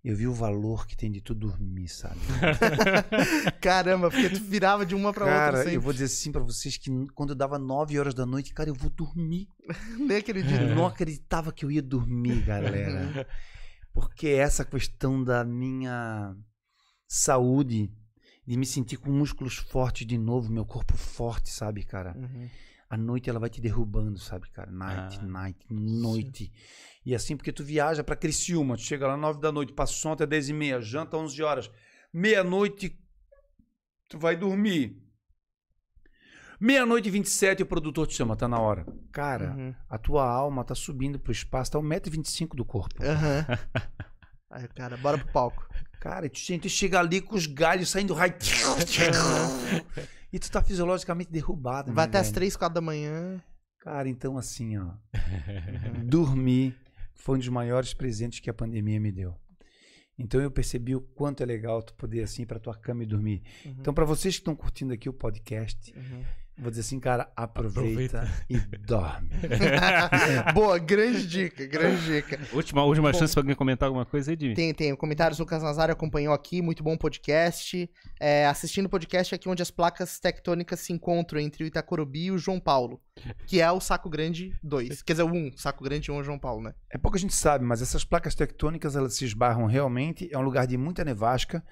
Eu vi o valor que tem de tu dormir, sabe? Caramba, porque tu virava de uma para outra. Cara, assim. eu vou dizer assim para vocês que quando eu dava 9 horas da noite, cara, eu vou dormir. Nem acredito. É. Não acreditava que eu ia dormir, galera. Porque essa questão da minha saúde, de me sentir com músculos fortes de novo, meu corpo forte, sabe, cara? Uhum a noite ela vai te derrubando, sabe, cara? Night, ah. night, noite. Sim. E assim, porque tu viaja para Criciúma, tu chega lá nove da noite, passa som até dez e meia, janta onze horas. Meia-noite, tu vai dormir. Meia-noite e 27 o produtor te chama, tá na hora. Cara, uhum. a tua alma tá subindo pro espaço, tá 1,25m do corpo. Uhum. Aí, cara, bora pro palco. Cara, tu, gente chega ali com os galhos saindo. raio. E tu tá fisiologicamente derrubado. Vai até as é. três, quatro da manhã. Cara, então assim, ó. Uhum. dormir foi um dos maiores presentes que a pandemia me deu. Então eu percebi o quanto é legal tu poder assim para tua cama e dormir. Uhum. Então para vocês que estão curtindo aqui o podcast, uhum. Vou dizer assim, cara, aproveita, aproveita. e dorme. Boa, grande dica, grande dica. Última, última bom, chance para alguém comentar alguma coisa aí, Tem, tem. Comentários, Lucas Nazário acompanhou aqui, muito bom podcast. É, assistindo o podcast aqui onde as placas tectônicas se encontram entre o Itacorubi e o João Paulo, que é o Saco Grande 2. Quer dizer, o 1, um, Saco Grande 1 um João Paulo, né? É pouco a gente sabe, mas essas placas tectônicas, elas se esbarram realmente, é um lugar de muita nevasca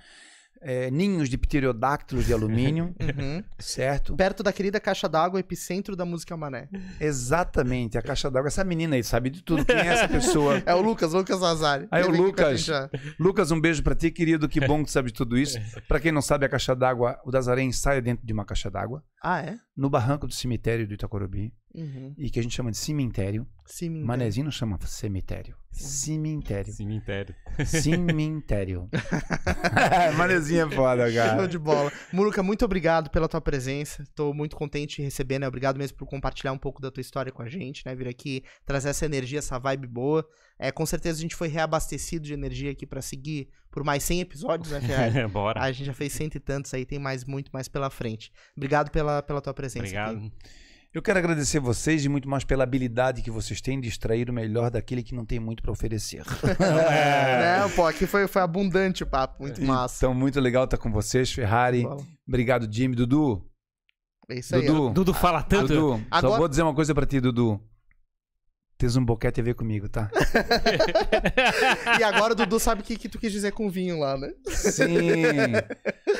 é, ninhos de pterodáctilos de alumínio, uhum. certo? Perto da querida caixa d'água, epicentro da música Mané. Exatamente, a caixa d'água. Essa menina aí sabe de tudo. Quem é essa pessoa? é o Lucas, Lucas Azari. Aí o Lucas. Lucas, um beijo para ti, querido. Que bom que tu sabe de tudo isso. Para quem não sabe, a caixa d'água, o Dazaré ensaia dentro de uma caixa d'água. Ah, é? no barranco do cemitério do Itacorubi, uhum. e que a gente chama de cemitério. cemitério. Manezinho não chama cemitério. Uhum. Cemitério. Cemitério. Cemitério. Manezinho é foda, cara. Show de bola. Muruca, muito obrigado pela tua presença. Estou muito contente de receber, né? Obrigado mesmo por compartilhar um pouco da tua história com a gente, né? Vir aqui trazer essa energia, essa vibe boa. É, com certeza a gente foi reabastecido de energia aqui para seguir por mais 100 episódios, né, Bora. A gente já fez cento e tantos aí, tem mais, muito mais pela frente. Obrigado pela, pela tua presença. Obrigado. Aqui. Eu quero agradecer vocês e muito mais pela habilidade que vocês têm de extrair o melhor daquele que não tem muito para oferecer. é. pô, aqui foi, foi abundante o papo, muito então, massa. Então, muito legal estar tá com vocês, Ferrari. Bola. Obrigado, Jimmy. Dudu. É isso Dudu. aí. Dudu fala ah, tanto. Dudu, Agora... só vou dizer uma coisa para ti, Dudu. Tens um boquete a ver comigo, tá? e agora o Dudu sabe o que, que tu quis dizer com vinho lá, né? Sim.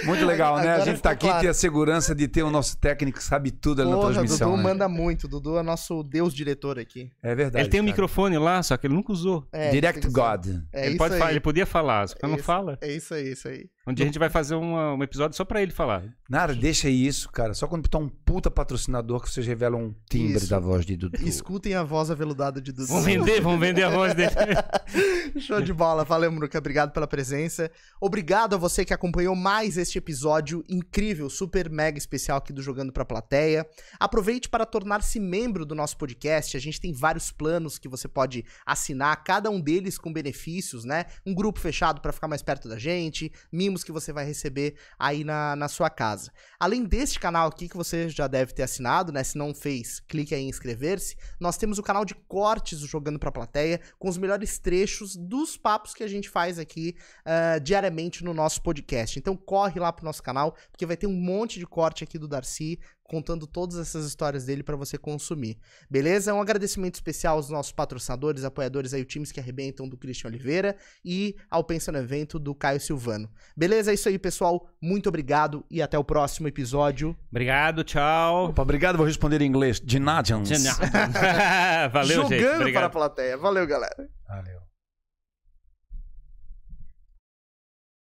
Muito legal, né? Agora a gente tá aqui claro. a segurança de ter o nosso técnico que sabe tudo ali Porra, na transmissão. O Dudu né? manda muito. O Dudu é nosso deus diretor aqui. É verdade. Ele tem cara. um microfone lá, só que ele nunca usou. É, Direct God. É ele, pode falar, ele podia falar, só que é não fala. É isso aí, isso aí. Onde a gente vai fazer uma, um episódio só pra ele falar. Nara, deixa isso, cara. Só quando tá um puta patrocinador que vocês revelam um timbre Isso. da voz de Dudu. Escutem a voz aveludada de Dudu. Vamos vender, vamos vender a voz dele. Show de bola. Valeu, Muruca. Obrigado pela presença. Obrigado a você que acompanhou mais este episódio incrível, super mega especial aqui do Jogando pra Plateia. Aproveite para tornar-se membro do nosso podcast. A gente tem vários planos que você pode assinar, cada um deles com benefícios, né? Um grupo fechado para ficar mais perto da gente, mimo que você vai receber aí na, na sua casa. Além deste canal aqui que você já deve ter assinado, né? Se não fez, clique aí em inscrever-se. Nós temos o canal de cortes Jogando Pra Plateia, com os melhores trechos dos papos que a gente faz aqui uh, diariamente no nosso podcast. Então corre lá pro nosso canal, porque vai ter um monte de corte aqui do Darcy, contando todas essas histórias dele para você consumir. Beleza? Um agradecimento especial aos nossos patrocinadores, apoiadores aí, o Times que Arrebentam do Christian Oliveira e ao Pensa no Evento do Caio Silvano. Beleza? É isso aí, pessoal. Muito obrigado e até o próximo episódio. Obrigado, tchau. Opa, obrigado, vou responder em inglês. De Valeu, Jogando gente. Jogando para a plateia. Valeu, galera. Valeu.